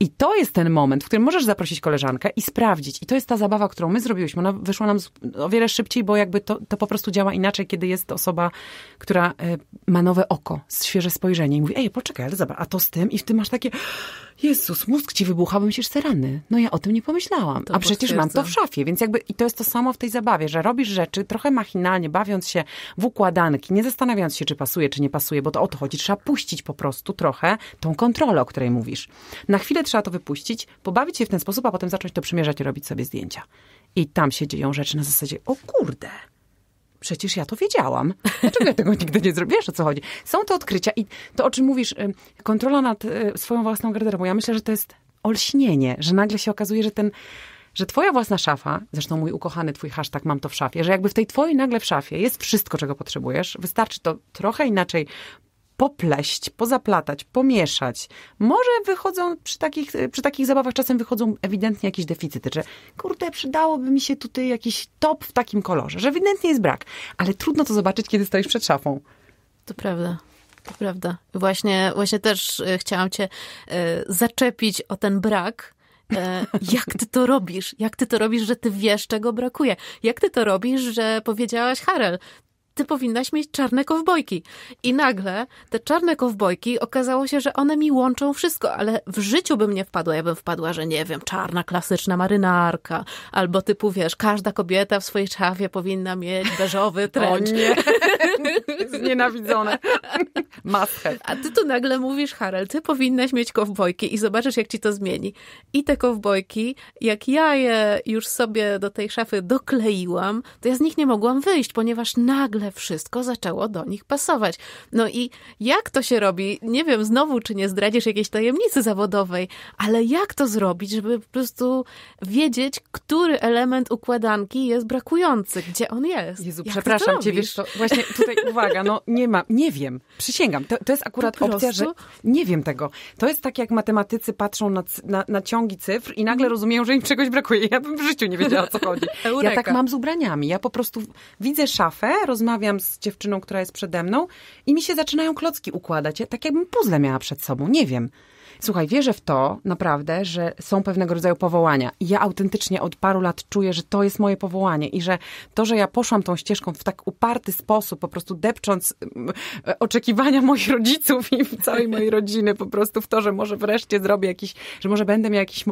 I to jest ten moment, w którym możesz zaprosić koleżankę i sprawdzić. I to jest ta zabawa, którą my zrobiłyśmy. Ona wyszła nam o wiele szybciej, bo jakby to, to po prostu działa inaczej, kiedy jest osoba, która e, ma nowe oko, świeże spojrzenie i mówi, ej, poczekaj, ale zobacz, a to z tym i ty masz takie Jezus, mózg ci wybucha, bym się se rany. No ja o tym nie pomyślałam. To A przecież mam to w szafie, więc jakby i to jest to samo w tej zabawie, że robisz rzeczy trochę machinalnie, bawiąc się w układanki, nie zastanawiając się, czy pasuje, czy nie pasuje, bo to o to chodzi. Trzeba puścić po prostu trochę tą kontrolę, o której mówisz. Na chwilę trzeba to wypuścić, pobawić się w ten sposób, a potem zacząć to przymierzać i robić sobie zdjęcia. I tam się dzieją rzeczy na zasadzie, o kurde, przecież ja to wiedziałam. Dlaczego ja tego nigdy nie zrobiłam? Wiesz, o co chodzi? Są te odkrycia i to, o czym mówisz, y, kontrola nad y, swoją własną garderobą. Ja myślę, że to jest olśnienie, że nagle się okazuje, że ten że twoja własna szafa, zresztą mój ukochany twój hashtag mam to w szafie, że jakby w tej twojej nagle w szafie jest wszystko, czego potrzebujesz. Wystarczy to trochę inaczej popleść, pozaplatać, pomieszać. Może wychodzą przy takich, e, przy takich zabawach czasem wychodzą ewidentnie jakieś deficyty, że kurde, przydałoby mi się tutaj jakiś top w takim kolorze, że ewidentnie jest brak, ale trudno to zobaczyć, kiedy stoisz przed szafą. To prawda. To prawda. Właśnie, właśnie też e, chciałam cię e, zaczepić o ten brak, jak ty to robisz? Jak ty to robisz, że ty wiesz, czego brakuje? Jak ty to robisz, że powiedziałaś, Harel, ty powinnaś mieć czarne kowbojki. I nagle te czarne kowbojki okazało się, że one mi łączą wszystko, ale w życiu bym nie wpadła. Ja bym wpadła, że nie wiem, czarna klasyczna marynarka, albo typu wiesz, każda kobieta w swojej szafie powinna mieć beżowy trench. nie. Znienawidzone. Must A ty tu nagle mówisz, Harel, ty powinnaś mieć kowbojki i zobaczysz, jak ci to zmieni. I te kowbojki, jak ja je już sobie do tej szafy dokleiłam, to ja z nich nie mogłam wyjść, ponieważ nagle wszystko zaczęło do nich pasować. No i jak to się robi? Nie wiem znowu, czy nie zdradzisz jakiejś tajemnicy zawodowej, ale jak to zrobić, żeby po prostu wiedzieć, który element układanki jest brakujący, gdzie on jest? Jezu, jak przepraszam cię, wiesz to właśnie tutaj uwaga, no nie ma, nie wiem, przysięgam, to, to jest akurat opcja, że nie wiem tego. To jest tak, jak matematycy patrzą na, na, na ciągi cyfr i nagle mhm. rozumieją, że im czegoś brakuje. Ja bym w życiu nie wiedziała, o co chodzi. Ja tak mam z ubraniami. Ja po prostu widzę szafę, rozmawiam rozmawiam z dziewczyną, która jest przede mną i mi się zaczynają klocki układać. tak jakbym puzzle miała przed sobą, nie wiem. Słuchaj, wierzę w to naprawdę, że są pewnego rodzaju powołania. I ja autentycznie od paru lat czuję, że to jest moje powołanie i że to, że ja poszłam tą ścieżką w tak uparty sposób, po prostu depcząc mm, e, oczekiwania moich rodziców i całej mojej rodziny, po prostu w to, że może wreszcie zrobię jakiś, że może będę miał jakiś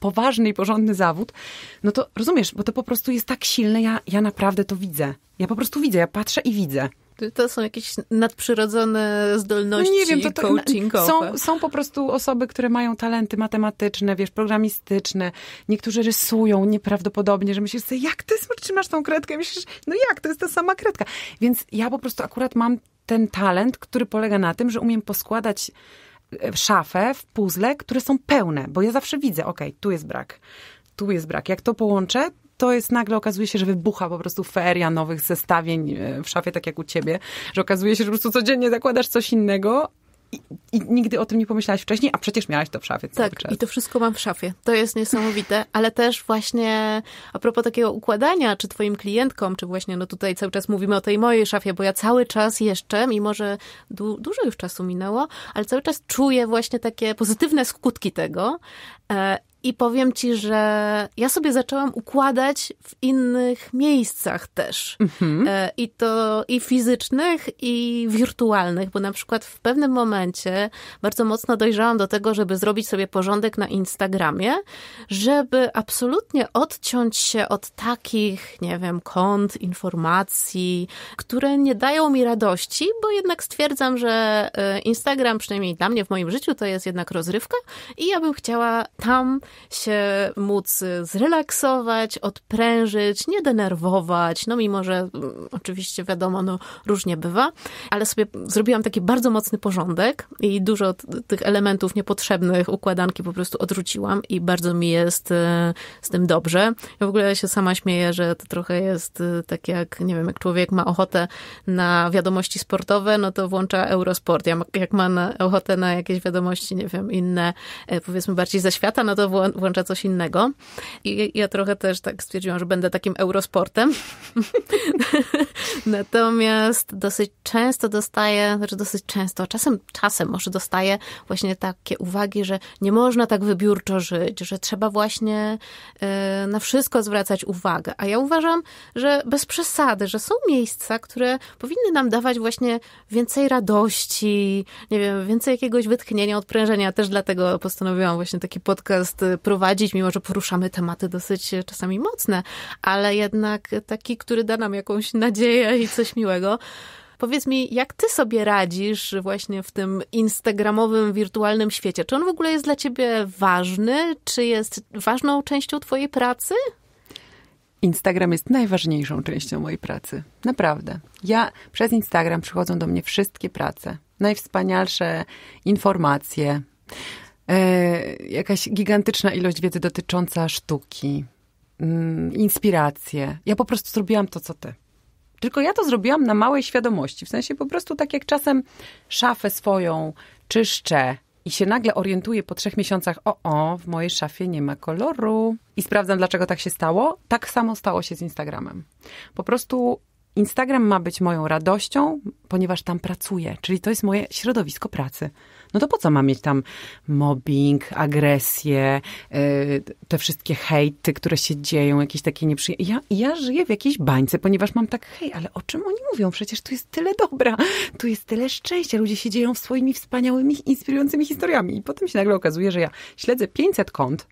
poważny i porządny zawód, no to rozumiesz, bo to po prostu jest tak silne, ja, ja naprawdę to widzę. Ja po prostu widzę, ja patrzę i widzę. To są jakieś nadprzyrodzone zdolności no nie wiem, to tak coachingowe. Są, są po prostu osoby, które mają talenty matematyczne, wiesz, programistyczne. Niektórzy rysują nieprawdopodobnie, że myślisz sobie, jak ty trzymasz tą kredkę? Myślisz, no jak, to jest ta sama kredka. Więc ja po prostu akurat mam ten talent, który polega na tym, że umiem poskładać e, szafę w puzzle, które są pełne, bo ja zawsze widzę, ok, tu jest brak, tu jest brak. Jak to połączę, to jest nagle, okazuje się, że wybucha po prostu feria nowych zestawień e, w szafie, tak jak u ciebie, że okazuje się, że po prostu codziennie zakładasz coś innego, i, I, nigdy o tym nie pomyślałaś wcześniej, a przecież miałaś to w szafie cały tak, czas. i to wszystko mam w szafie. To jest niesamowite, ale też właśnie a propos takiego układania, czy twoim klientkom, czy właśnie, no tutaj cały czas mówimy o tej mojej szafie, bo ja cały czas jeszcze, mimo że du dużo już czasu minęło, ale cały czas czuję właśnie takie pozytywne skutki tego, e, i powiem ci, że ja sobie zaczęłam układać w innych miejscach też. Mhm. E, I to i fizycznych, i wirtualnych, bo na przykład w pewnym momencie bardzo mocno dojrzałam do tego, żeby zrobić sobie porządek na Instagramie, żeby absolutnie odciąć się od takich, nie wiem, kont, informacji, które nie dają mi radości, bo jednak stwierdzam, że e, Instagram, przynajmniej dla mnie w moim życiu, to jest jednak rozrywka i ja bym chciała tam się móc zrelaksować, odprężyć, nie denerwować, no mimo, że mm, oczywiście wiadomo, no różnie bywa, ale sobie zrobiłam taki bardzo mocny porządek i dużo tych elementów niepotrzebnych układanki po prostu odrzuciłam i bardzo mi jest e, z tym dobrze. Ja w ogóle się sama śmieję, że to trochę jest e, tak jak, nie wiem, jak człowiek ma ochotę na wiadomości sportowe, no to włącza Eurosport. Ja, jak ma ochotę na jakieś wiadomości, nie wiem, inne, e, powiedzmy bardziej ze świata, no to włącza włącza coś innego. I ja trochę też tak stwierdziłam, że będę takim eurosportem. Natomiast dosyć często dostaję, znaczy dosyć często, czasem, czasem może dostaję właśnie takie uwagi, że nie można tak wybiórczo żyć, że trzeba właśnie e, na wszystko zwracać uwagę. A ja uważam, że bez przesady, że są miejsca, które powinny nam dawać właśnie więcej radości, nie wiem, więcej jakiegoś wytchnienia, odprężenia. Też dlatego postanowiłam właśnie taki podcast prowadzić, mimo że poruszamy tematy dosyć czasami mocne, ale jednak taki, który da nam jakąś nadzieję i coś miłego. Powiedz mi, jak ty sobie radzisz właśnie w tym instagramowym, wirtualnym świecie? Czy on w ogóle jest dla ciebie ważny? Czy jest ważną częścią twojej pracy? Instagram jest najważniejszą częścią mojej pracy. Naprawdę. Ja przez Instagram przychodzą do mnie wszystkie prace, najwspanialsze informacje. E, jakaś gigantyczna ilość wiedzy dotycząca sztuki, mm, inspiracje. Ja po prostu zrobiłam to, co ty. Tylko ja to zrobiłam na małej świadomości. W sensie po prostu tak jak czasem szafę swoją czyszczę i się nagle orientuję po trzech miesiącach, o, o, w mojej szafie nie ma koloru. I sprawdzam, dlaczego tak się stało. Tak samo stało się z Instagramem. Po prostu Instagram ma być moją radością, ponieważ tam pracuję, czyli to jest moje środowisko pracy no to po co ma mieć tam mobbing, agresję, e, te wszystkie hejty, które się dzieją, jakieś takie nieprzyjemne. Ja, ja żyję w jakiejś bańce, ponieważ mam tak, hej, ale o czym oni mówią? Przecież tu jest tyle dobra, tu jest tyle szczęścia, ludzie się dzieją swoimi wspaniałymi, inspirującymi historiami. I potem się nagle okazuje, że ja śledzę 500 kont,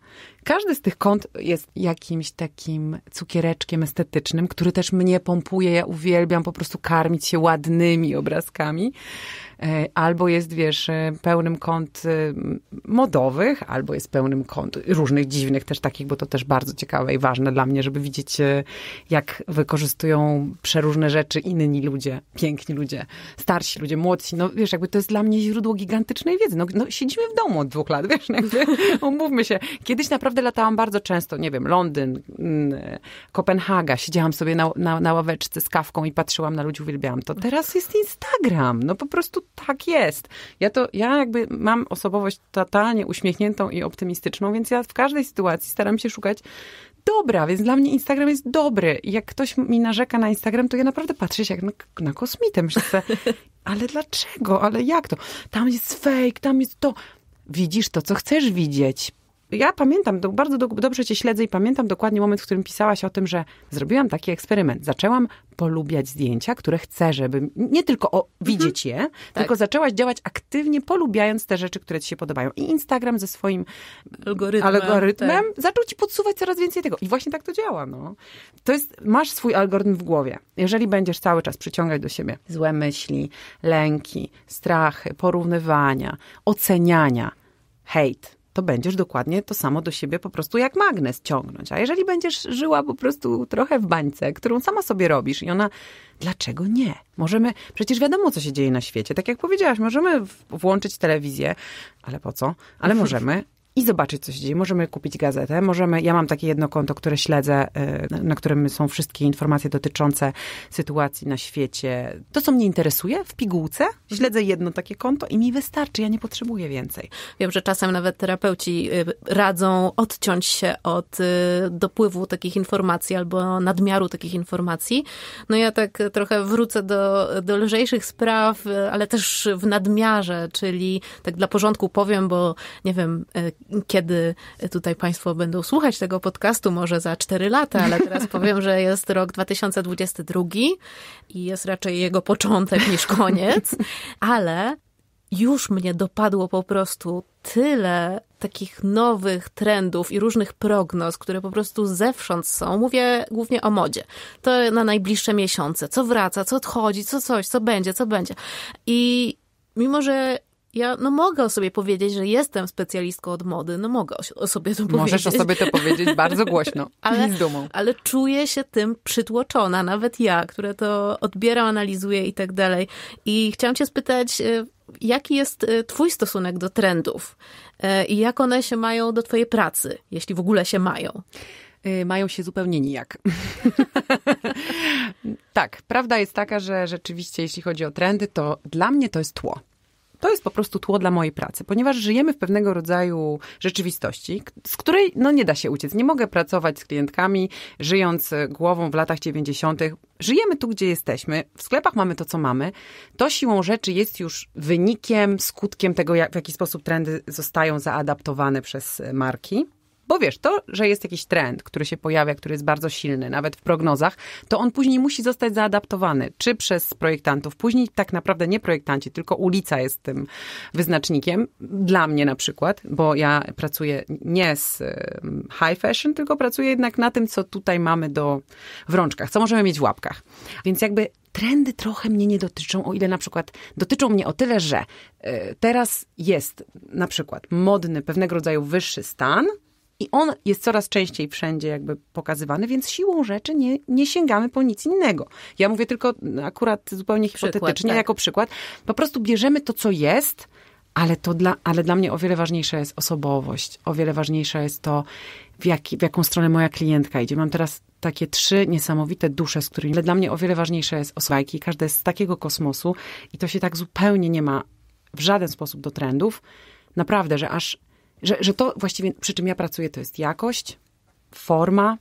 każdy z tych kont jest jakimś takim cukiereczkiem estetycznym, który też mnie pompuje. Ja uwielbiam po prostu karmić się ładnymi obrazkami. E, albo jest, wiesz, e, pełnym kont e, modowych, albo jest pełnym kont różnych dziwnych też takich, bo to też bardzo ciekawe i ważne dla mnie, żeby widzieć, jak wykorzystują przeróżne rzeczy inni ludzie, piękni ludzie, starsi ludzie, młodsi. No wiesz, jakby to jest dla mnie źródło gigantycznej wiedzy. No, no siedzimy w domu od dwóch lat, wiesz, jakby, umówmy się. Kiedyś naprawdę latałam bardzo często, nie wiem, Londyn, mm, Kopenhaga, siedziałam sobie na, na, na ławeczce z kawką i patrzyłam na ludzi, uwielbiałam to. Teraz jest Instagram, no po prostu tak jest. Ja to, ja jakby mam osobowość totalnie uśmiechniętą i optymistyczną, więc ja w każdej sytuacji staram się szukać dobra, więc dla mnie Instagram jest dobry. I jak ktoś mi narzeka na Instagram, to ja naprawdę patrzę się jak na, na kosmitę. Myślę ale dlaczego? Ale jak to? Tam jest fake, tam jest to. Widzisz to, co chcesz widzieć ja pamiętam, bardzo do, dobrze cię śledzę i pamiętam dokładnie moment, w którym pisałaś o tym, że zrobiłam taki eksperyment. Zaczęłam polubiać zdjęcia, które chcę, żeby nie tylko o, mhm. widzieć je, mhm. tylko tak. zaczęłaś działać aktywnie, polubiając te rzeczy, które ci się podobają. I Instagram ze swoim algorytmem, algorytmem tak. zaczął ci podsuwać coraz więcej tego. I właśnie tak to działa. No. To jest, masz swój algorytm w głowie. Jeżeli będziesz cały czas przyciągać do siebie złe myśli, lęki, strachy, porównywania, oceniania, hejt, to będziesz dokładnie to samo do siebie po prostu jak magnes ciągnąć. A jeżeli będziesz żyła po prostu trochę w bańce, którą sama sobie robisz i ona, dlaczego nie? Możemy, przecież wiadomo, co się dzieje na świecie. Tak jak powiedziałaś, możemy włączyć telewizję, ale po co? Ale możemy, i zobaczyć, co się dzieje. Możemy kupić gazetę, możemy, ja mam takie jedno konto, które śledzę, y, na którym są wszystkie informacje dotyczące sytuacji na świecie. To, co mnie interesuje w pigułce, śledzę jedno takie konto i mi wystarczy, ja nie potrzebuję więcej. Wiem, że czasem nawet terapeuci y, radzą odciąć się od y, dopływu takich informacji albo nadmiaru takich informacji. No ja tak trochę wrócę do, do lżejszych spraw, ale też w nadmiarze, czyli tak dla porządku powiem, bo nie wiem, kiedy tutaj Państwo będą słuchać tego podcastu, może za 4 lata, ale teraz powiem, że jest rok 2022 i jest raczej jego początek niż koniec, ale już mnie dopadło po prostu tyle takich nowych trendów i różnych prognoz, które po prostu zewsząd są. Mówię głównie o modzie. To na najbliższe miesiące. Co wraca, co odchodzi, co coś, co będzie, co będzie. I mimo, że ja no mogę o sobie powiedzieć, że jestem specjalistką od mody, no mogę o, sobie to Możesz powiedzieć. Możesz o sobie to powiedzieć bardzo głośno ale, z dumą. Ale czuję się tym przytłoczona, nawet ja, która to odbiera, analizuje i tak dalej. I chciałam cię spytać, y, jaki jest y, twój stosunek do trendów y, i jak one się mają do twojej pracy, jeśli w ogóle się mają? mają się zupełnie nijak. tak, prawda jest taka, że rzeczywiście jeśli chodzi o trendy, to dla mnie to jest tło to jest po prostu tło dla mojej pracy, ponieważ żyjemy w pewnego rodzaju rzeczywistości, z której no, nie da się uciec. Nie mogę pracować z klientkami, żyjąc e, głową w latach 90. Żyjemy tu, gdzie jesteśmy, w sklepach mamy to, co mamy. To siłą rzeczy jest już wynikiem, skutkiem tego, jak, w jaki sposób trendy zostają zaadaptowane przez e, marki. Bo wiesz, to, że jest jakiś trend, który się pojawia, który jest bardzo silny, nawet w prognozach, to on później musi zostać zaadaptowany, czy przez projektantów. Później tak naprawdę nie projektanci, tylko ulica jest tym wyznacznikiem. Dla mnie na przykład, bo ja pracuję nie z high fashion, tylko pracuję jednak na tym, co tutaj mamy do, w rączkach, co możemy mieć w łapkach. Więc jakby trendy trochę mnie nie dotyczą, o ile na przykład dotyczą mnie o tyle, że e, teraz jest na przykład modny pewnego rodzaju wyższy stan – i on jest coraz częściej wszędzie jakby pokazywany, więc siłą rzeczy nie, nie sięgamy po nic innego. Ja mówię tylko akurat zupełnie hipotetycznie przykład, tak. jako przykład. Po prostu bierzemy to, co jest, ale, to dla, ale dla mnie o wiele ważniejsza jest osobowość. O wiele ważniejsze jest to, w, jaki, w jaką stronę moja klientka idzie. Mam teraz takie trzy niesamowite dusze, z którymi... Ale dla mnie o wiele ważniejsze jest osłajki. Każde z takiego kosmosu i to się tak zupełnie nie ma w żaden sposób do trendów. Naprawdę, że aż że, że to właściwie, przy czym ja pracuję, to jest jakość, forma,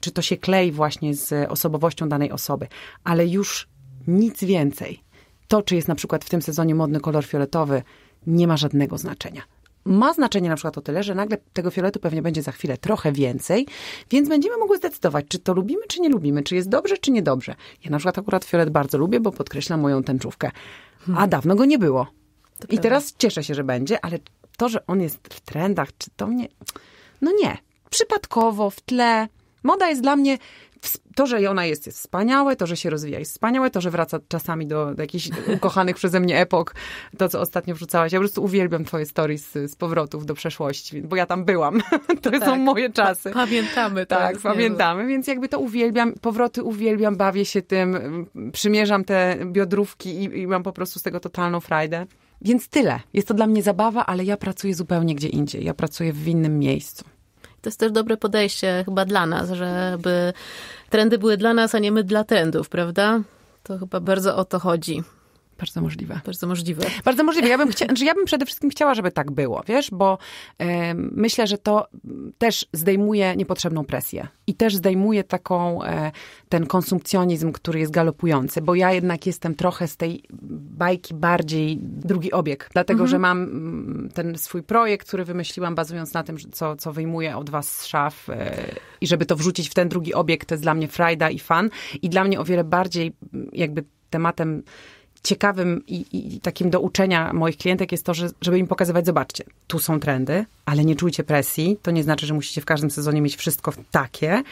czy to się klei właśnie z osobowością danej osoby, ale już nic więcej. To, czy jest na przykład w tym sezonie modny kolor fioletowy, nie ma żadnego znaczenia. Ma znaczenie na przykład o tyle, że nagle tego fioletu pewnie będzie za chwilę trochę więcej, więc będziemy mogły zdecydować, czy to lubimy, czy nie lubimy, czy jest dobrze, czy niedobrze. Ja na przykład akurat fiolet bardzo lubię, bo podkreśla moją tęczówkę, a dawno go nie było. I teraz cieszę się, że będzie, ale to, że on jest w trendach, czy to mnie. No nie. Przypadkowo, w tle. Moda jest dla mnie. To, że ona jest, jest wspaniałe, to, że się rozwija jest wspaniałe, to, że wraca czasami do, do jakichś ukochanych przeze mnie epok, to, co ostatnio wrzucałaś. Ja po prostu uwielbiam twoje stories z, z powrotów do przeszłości, bo ja tam byłam. To no tak, są moje czasy. pamiętamy, tak. Tak, pamiętamy, więc jakby to uwielbiam, powroty uwielbiam, bawię się tym, przymierzam te biodrówki i, i mam po prostu z tego totalną frajdę. Więc tyle. Jest to dla mnie zabawa, ale ja pracuję zupełnie gdzie indziej. Ja pracuję w innym miejscu. To jest też dobre podejście chyba dla nas, żeby trendy były dla nas, a nie my dla trendów, prawda? To chyba bardzo o to chodzi. Bardzo możliwe. Bardzo możliwe. Bardzo możliwe. Ja bym, chcia, znaczy, ja bym przede wszystkim chciała, żeby tak było, wiesz, bo y, myślę, że to mm, też zdejmuje niepotrzebną presję i też zdejmuje taką, y, ten konsumpcjonizm, który jest galopujący, bo ja jednak jestem trochę z tej bajki bardziej drugi obieg, dlatego, mhm. że mam mm, ten swój projekt, który wymyśliłam bazując na tym, co, co wyjmuję od was z szaf y, i żeby to wrzucić w ten drugi obieg, to jest dla mnie frajda i fan i dla mnie o wiele bardziej mm, jakby tematem ciekawym i, i, takim do uczenia moich klientek jest to, że, żeby im pokazywać, zobaczcie, tu są trendy, ale nie czujcie presji. To nie znaczy, że musicie w każdym sezonie mieć wszystko takie.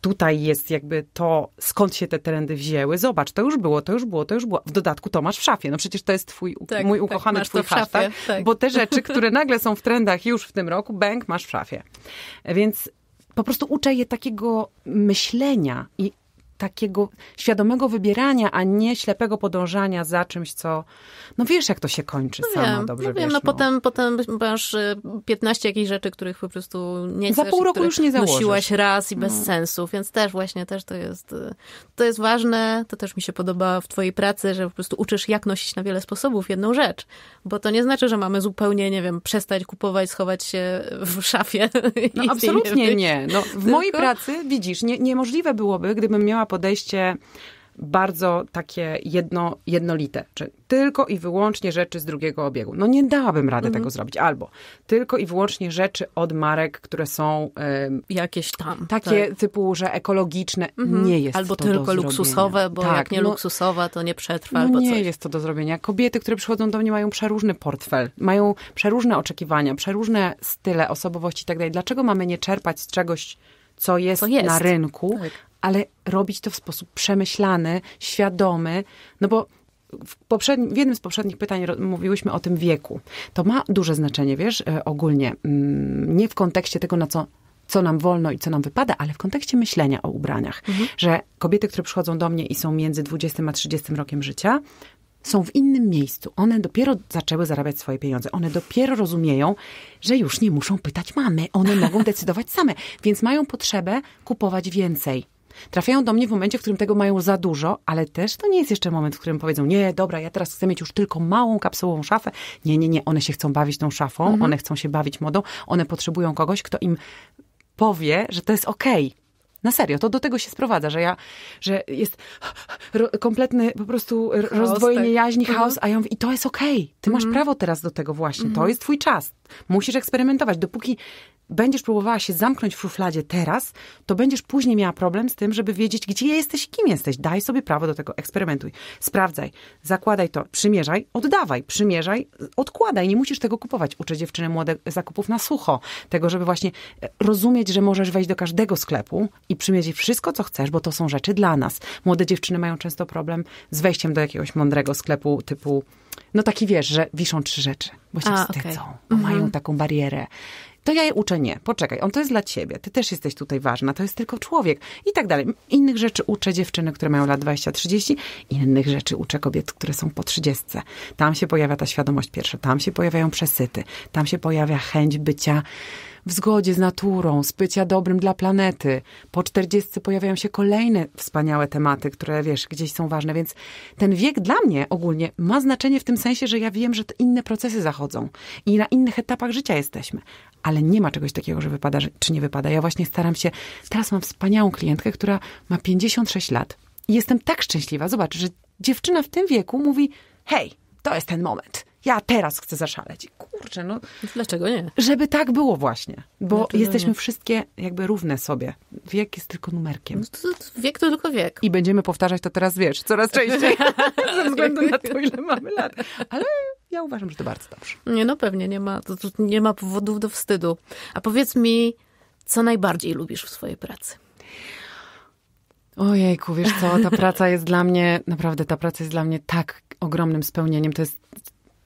Tutaj jest jakby to, skąd się te trendy wzięły. Zobacz, to już było, to już było, to już było. W dodatku to masz w szafie. No przecież to jest twój, tak, mój tak, ukochany tak, twój hashtag. tak. Bo te rzeczy, które nagle są w trendach już w tym roku, bank masz w szafie. Więc po prostu uczę je takiego myślenia i takiego świadomego wybierania, a nie ślepego podążania za czymś, co. No wiesz, jak to się kończy no wiem, dobrze no wiem, no wiesz. No, no potem, potem masz 15 y, jakichś rzeczy, których po prostu nie chcesz. Za pół roku już nie założyłaś raz i bez no. sensu, więc też właśnie też to jest, y, to jest ważne. To też mi się podoba w twojej pracy, że po prostu uczysz, jak nosić na wiele sposobów jedną rzecz. Bo to nie znaczy, że mamy zupełnie, nie wiem, przestać kupować, schować się w szafie. No absolutnie nie. No, w Tylko... mojej pracy, widzisz, nie, niemożliwe byłoby, gdybym miała podejście bardzo takie jedno, jednolite, czy tylko i wyłącznie rzeczy z drugiego obiegu. No nie dałabym rady mhm. tego zrobić. Albo tylko i wyłącznie rzeczy od marek, które są um, jakieś tam. Takie tak. typu, że ekologiczne mhm. nie jest Albo tylko luksusowe, bo tak, jak nie no, luksusowa, to nie przetrwa. No nie coś. jest to do zrobienia. Kobiety, które przychodzą do mnie mają przeróżny portfel, mają przeróżne oczekiwania, przeróżne style osobowości i tak dalej. Dlaczego mamy nie czerpać z czegoś, co jest, co jest. na rynku, tak ale robić to w sposób przemyślany, świadomy, no bo w, w, jednym z poprzednich pytań mówiłyśmy o tym wieku. To ma duże znaczenie, wiesz, e, ogólnie. Mm, nie w kontekście tego, na co co nam wolno i co nam wypada, ale w kontekście myślenia o ubraniach. Mhm. Że kobiety, które przychodzą do mnie i są między 20 a 30 rokiem życia, są w innym miejscu. One dopiero zaczęły zarabiać swoje pieniądze. One dopiero rozumieją, że już nie muszą pytać mamy. One mogą decydować same, więc mają potrzebę kupować więcej Trafiają do mnie w momencie, w którym tego mają za dużo, ale też to nie jest jeszcze moment, w którym powiedzą, nie, dobra, ja teraz chcę mieć już tylko małą kapsułową szafę. Nie, nie, nie, one się chcą bawić tą szafą, mhm. one chcą się bawić modą, one potrzebują kogoś, kto im powie, że to jest okej. Okay. Na serio, to do tego się sprowadza, że ja, że jest kompletny po prostu chaos, tak. rozdwojenie tak. jaźni, mhm. chaos, mhm. a ja mówię, i to jest okej. Okay. Ty mhm. masz prawo teraz do tego właśnie. To mhm. jest twój czas. Musisz eksperymentować. Dopóki będziesz próbowała się zamknąć w szufladzie teraz, to będziesz później miała problem z tym, żeby wiedzieć, gdzie jesteś i kim jesteś. Daj sobie prawo do tego, eksperymentuj, sprawdzaj, zakładaj to, przymierzaj, oddawaj, przymierzaj, odkładaj. Nie musisz tego kupować. Uczę dziewczyny młode zakupów na sucho. Tego, żeby właśnie e, rozumieć, że możesz wejść do każdego sklepu i przymierzyć wszystko, co chcesz, bo to są rzeczy dla nas. Młode dziewczyny mają często problem z wejściem do jakiegoś mądrego sklepu typu no taki wiesz, że wiszą trzy rzeczy, bo się A, wstydzą, okay. bo mm -hmm. mają mhm. taką barierę to ja je uczę. Nie, poczekaj, on to jest dla ciebie, ty też jesteś tutaj ważna, to jest tylko człowiek i tak dalej. Innych rzeczy uczę dziewczyny, które mają lat 20-30, innych rzeczy uczę kobiet, które są po 30. Tam się pojawia ta świadomość pierwsza, tam się pojawiają przesyty, tam się pojawia chęć bycia w zgodzie z naturą, z bycia dobrym dla planety. Po 40 pojawiają się kolejne wspaniałe tematy, które wiesz, gdzieś są ważne, więc ten wiek dla mnie ogólnie ma znaczenie w tym sensie, że ja wiem, że inne procesy zachodzą i na innych etapach życia jesteśmy. Ale nie ma czegoś takiego, że wypada, czy nie wypada. Ja właśnie staram się. Teraz mam wspaniałą klientkę, która ma 56 lat. I jestem tak szczęśliwa. Zobacz, że dziewczyna w tym wieku mówi: Hej, to jest ten moment ja teraz chcę zaszaleć. Kurczę, no. Dlaczego nie? Żeby tak było właśnie. Bo Dlaczego jesteśmy nie? wszystkie jakby równe sobie. Wiek jest tylko numerkiem. No wiek to tylko wiek. I będziemy powtarzać to teraz, wiesz, coraz częściej. ze względu na to, ile mamy lat. Ale ja uważam, że to bardzo dobrze. Nie, no pewnie nie ma, to, to nie ma powodów do wstydu. A powiedz mi, co najbardziej lubisz w swojej pracy? Ojejku, wiesz co, ta praca jest dla mnie, naprawdę ta praca jest dla mnie tak ogromnym spełnieniem. To jest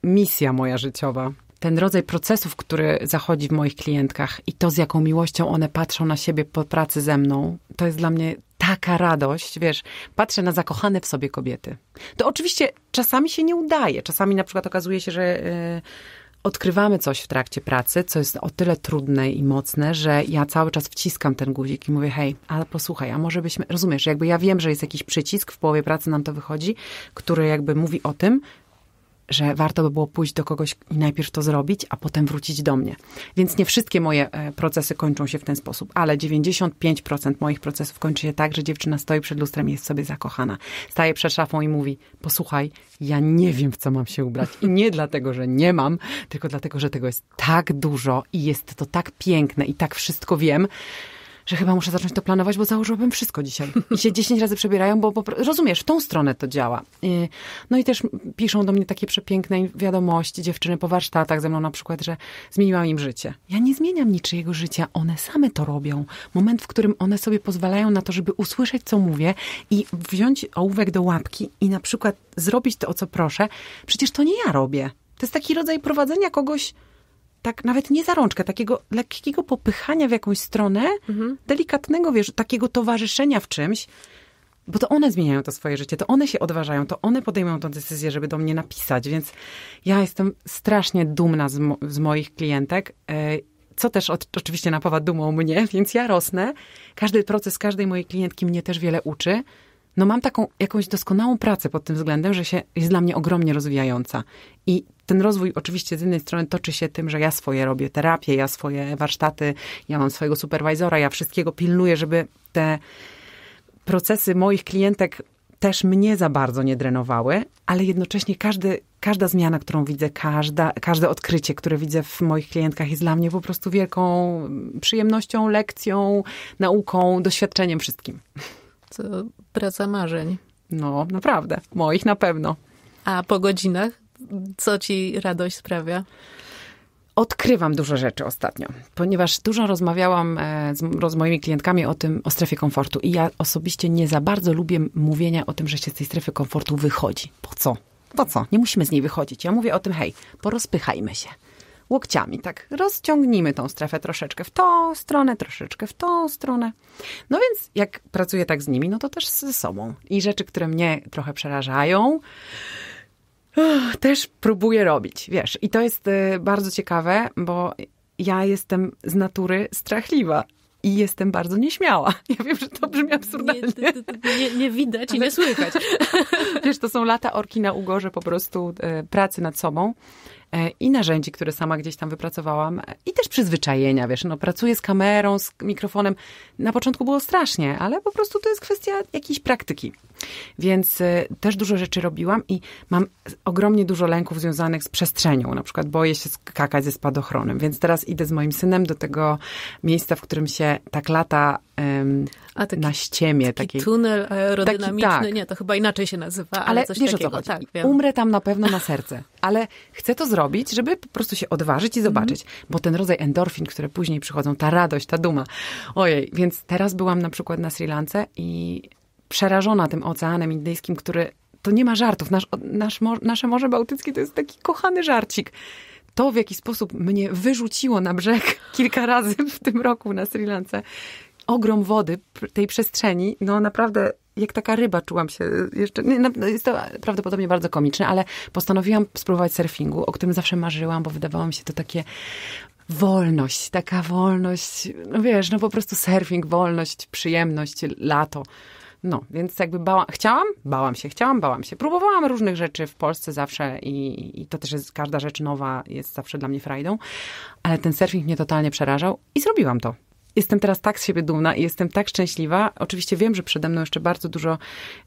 misja moja życiowa. Ten rodzaj procesów, który zachodzi w moich klientkach i to, z jaką miłością one patrzą na siebie po pracy ze mną, to jest dla mnie taka radość, wiesz, patrzę na zakochane w sobie kobiety. To oczywiście czasami się nie udaje. Czasami na przykład okazuje się, że yy, odkrywamy coś w trakcie pracy, co jest o tyle trudne i mocne, że ja cały czas wciskam ten guzik i mówię, hej, ale posłuchaj, a może byśmy, rozumiesz, jakby ja wiem, że jest jakiś przycisk, w połowie pracy nam to wychodzi, który jakby mówi o tym, że warto by było pójść do kogoś i najpierw to zrobić, a potem wrócić do mnie. Więc nie wszystkie moje e, procesy kończą się w ten sposób, ale 95% moich procesów kończy się tak, że dziewczyna stoi przed lustrem i jest sobie zakochana. Staje przed szafą i mówi: Posłuchaj, ja nie wiem, w co mam się ubrać. I nie dlatego, że nie mam, tylko dlatego, że tego jest tak dużo i jest to tak piękne i tak wszystko wiem, że chyba muszę zacząć to planować, bo założyłabym wszystko dzisiaj. I się 10 razy przebierają, bo, bo rozumiesz, w tą stronę to działa. Y, no i też piszą do mnie takie przepiękne wiadomości dziewczyny po warsztatach ze mną na przykład, że zmieniłam im życie. Ja nie zmieniam niczyjego życia, one same to robią. Moment, w którym one sobie pozwalają na to, żeby usłyszeć, co mówię i wziąć ołówek do łapki i na przykład zrobić to, o co proszę, przecież to nie ja robię. To jest taki rodzaj prowadzenia kogoś tak nawet nie za rączkę, takiego lekkiego popychania w jakąś stronę, mhm. delikatnego, wiesz, takiego towarzyszenia w czymś, bo to one zmieniają to swoje życie, to one się odważają, to one podejmują tę decyzję, żeby do mnie napisać, więc ja jestem strasznie dumna z, mo z moich klientek, e, co też od, oczywiście napawa dumą mnie, więc ja rosnę. Każdy proces każdej mojej klientki mnie też wiele uczy. No mam taką jakąś doskonałą pracę pod tym względem, że się, jest dla mnie ogromnie rozwijająca. I ten rozwój oczywiście z jednej strony toczy się tym, że ja swoje robię terapię, ja swoje warsztaty, ja mam swojego superwizora, ja wszystkiego pilnuję, żeby te procesy moich klientek też mnie za bardzo nie drenowały, ale jednocześnie każdy, każda zmiana, którą widzę, każda, każde odkrycie, które widzę w moich klientkach, jest dla mnie po prostu wielką przyjemnością, lekcją, nauką, doświadczeniem wszystkim. To praca marzeń. No, naprawdę. Moich na pewno. A po godzinach co ci radość sprawia? Odkrywam dużo rzeczy ostatnio, ponieważ dużo rozmawiałam e, z, z moimi klientkami o tym, o strefie komfortu. I ja osobiście nie za bardzo lubię mówienia o tym, że się z tej strefy komfortu wychodzi. Po co? Po co? Nie musimy z niej wychodzić. Ja mówię o tym, hej, porozpychajmy się łokciami, tak rozciągnijmy tą strefę troszeczkę w tą stronę, troszeczkę w tą stronę. No więc jak pracuję tak z nimi, no to też ze sobą. I rzeczy, które mnie trochę przerażają, też próbuję robić, wiesz. I to jest y, bardzo ciekawe, bo ja jestem z natury strachliwa i jestem bardzo nieśmiała. Ja wiem, że to brzmi absurdalnie. Nie, to, to, to nie, nie widać Ale... i nie słychać. Wiesz, to są lata orki na ugorze po prostu e, pracy nad sobą. E, i narzędzi, które sama gdzieś tam wypracowałam i też przyzwyczajenia, wiesz, no pracuję z kamerą, z mikrofonem. Na początku było strasznie, ale po prostu to jest kwestia jakiejś praktyki. Więc e, też dużo rzeczy robiłam i mam ogromnie dużo lęków związanych z przestrzenią. Na przykład boję się skakać ze spadochronem, więc teraz idę z moim synem do tego miejsca, w którym się tak lata a taki, na ściemie. Taki taki tunel aerodynamiczny, taki, tak. nie, to chyba inaczej się nazywa, ale, ale coś wiesz, takiego. O co chodzi. Tak, Umrę tam na pewno na serce, ale chcę to zrobić, żeby po prostu się odważyć i mhm. zobaczyć, mm. bo ten rodzaj endorfin, które później przychodzą, ta radość, ta duma. Ojej, więc teraz byłam na przykład na Sri Lance i przerażona tym oceanem indyjskim, który to nie ma żartów. Nasz, nasz, nasze Morze Bałtyckie to jest taki kochany żarcik to, w jaki sposób mnie wyrzuciło na brzeg kilka razy w tym roku na Sri Lance, ogrom wody, tej przestrzeni, no naprawdę jak taka ryba czułam się y, jeszcze. No, jest to prawdopodobnie bardzo komiczne, ale postanowiłam spróbować surfingu, o którym zawsze marzyłam, bo wydawało mi się to takie wolność, taka wolność, no wiesz, no po prostu surfing, wolność, przyjemność, lato. No, więc jakby bała, chciałam, bałam się, chciałam, bałam się. Próbowałam różnych rzeczy w Polsce zawsze i, i to też jest, każda rzecz nowa jest zawsze dla mnie frajdą, ale ten surfing mnie totalnie przerażał i zrobiłam to jestem teraz tak z siebie dumna i jestem tak szczęśliwa. Oczywiście wiem, że przede mną jeszcze bardzo dużo,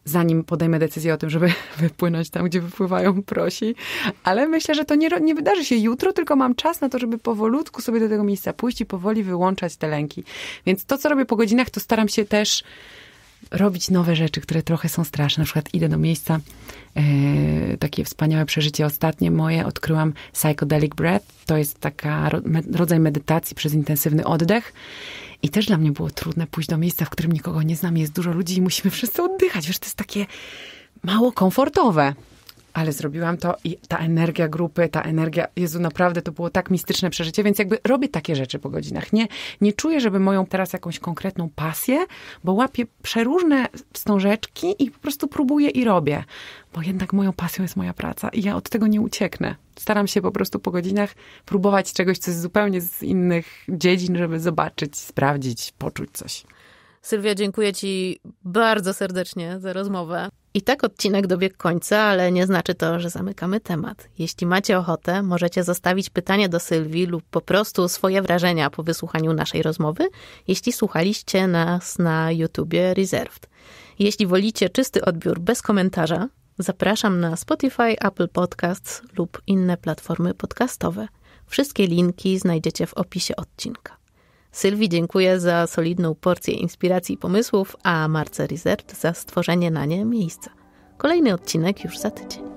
zanim podejmę decyzję o tym, żeby wypłynąć tam, gdzie wypływają prosi, ale myślę, że to nie, nie wydarzy się jutro, tylko mam czas na to, żeby powolutku sobie do tego miejsca pójść i powoli wyłączać te lęki. Więc to, co robię po godzinach, to staram się też robić nowe rzeczy, które trochę są straszne. Na przykład idę do miejsca, e, takie wspaniałe przeżycie ostatnie moje, odkryłam psychedelic breath. To jest taka ro, me, rodzaj medytacji przez intensywny oddech. I też dla mnie było trudne pójść do miejsca, w którym nikogo nie znam, jest dużo ludzi i musimy wszyscy oddychać. Wiesz, to jest takie mało komfortowe ale zrobiłam to i ta energia grupy, ta energia, Jezu, naprawdę to było tak mistyczne przeżycie, więc jakby robię takie rzeczy po godzinach. Nie, nie czuję, żeby moją teraz jakąś konkretną pasję, bo łapię przeróżne wstążeczki i po prostu próbuję i robię, bo jednak moją pasją jest moja praca i ja od tego nie ucieknę. Staram się po prostu po godzinach próbować czegoś, co jest zupełnie z innych dziedzin, żeby zobaczyć, sprawdzić, poczuć coś. Sylwia, dziękuję Ci bardzo serdecznie za rozmowę. I tak odcinek dobiegł końca, ale nie znaczy to, że zamykamy temat. Jeśli macie ochotę, możecie zostawić pytanie do Sylwii lub po prostu swoje wrażenia po wysłuchaniu naszej rozmowy, jeśli słuchaliście nas na YouTubie Reserved. Jeśli wolicie czysty odbiór bez komentarza, zapraszam na Spotify, Apple Podcasts lub inne platformy podcastowe. Wszystkie linki znajdziecie w opisie odcinka. Sylwii dziękuję za solidną porcję inspiracji i pomysłów, a Marce Rizert za stworzenie na nie miejsca. Kolejny odcinek już za tydzień.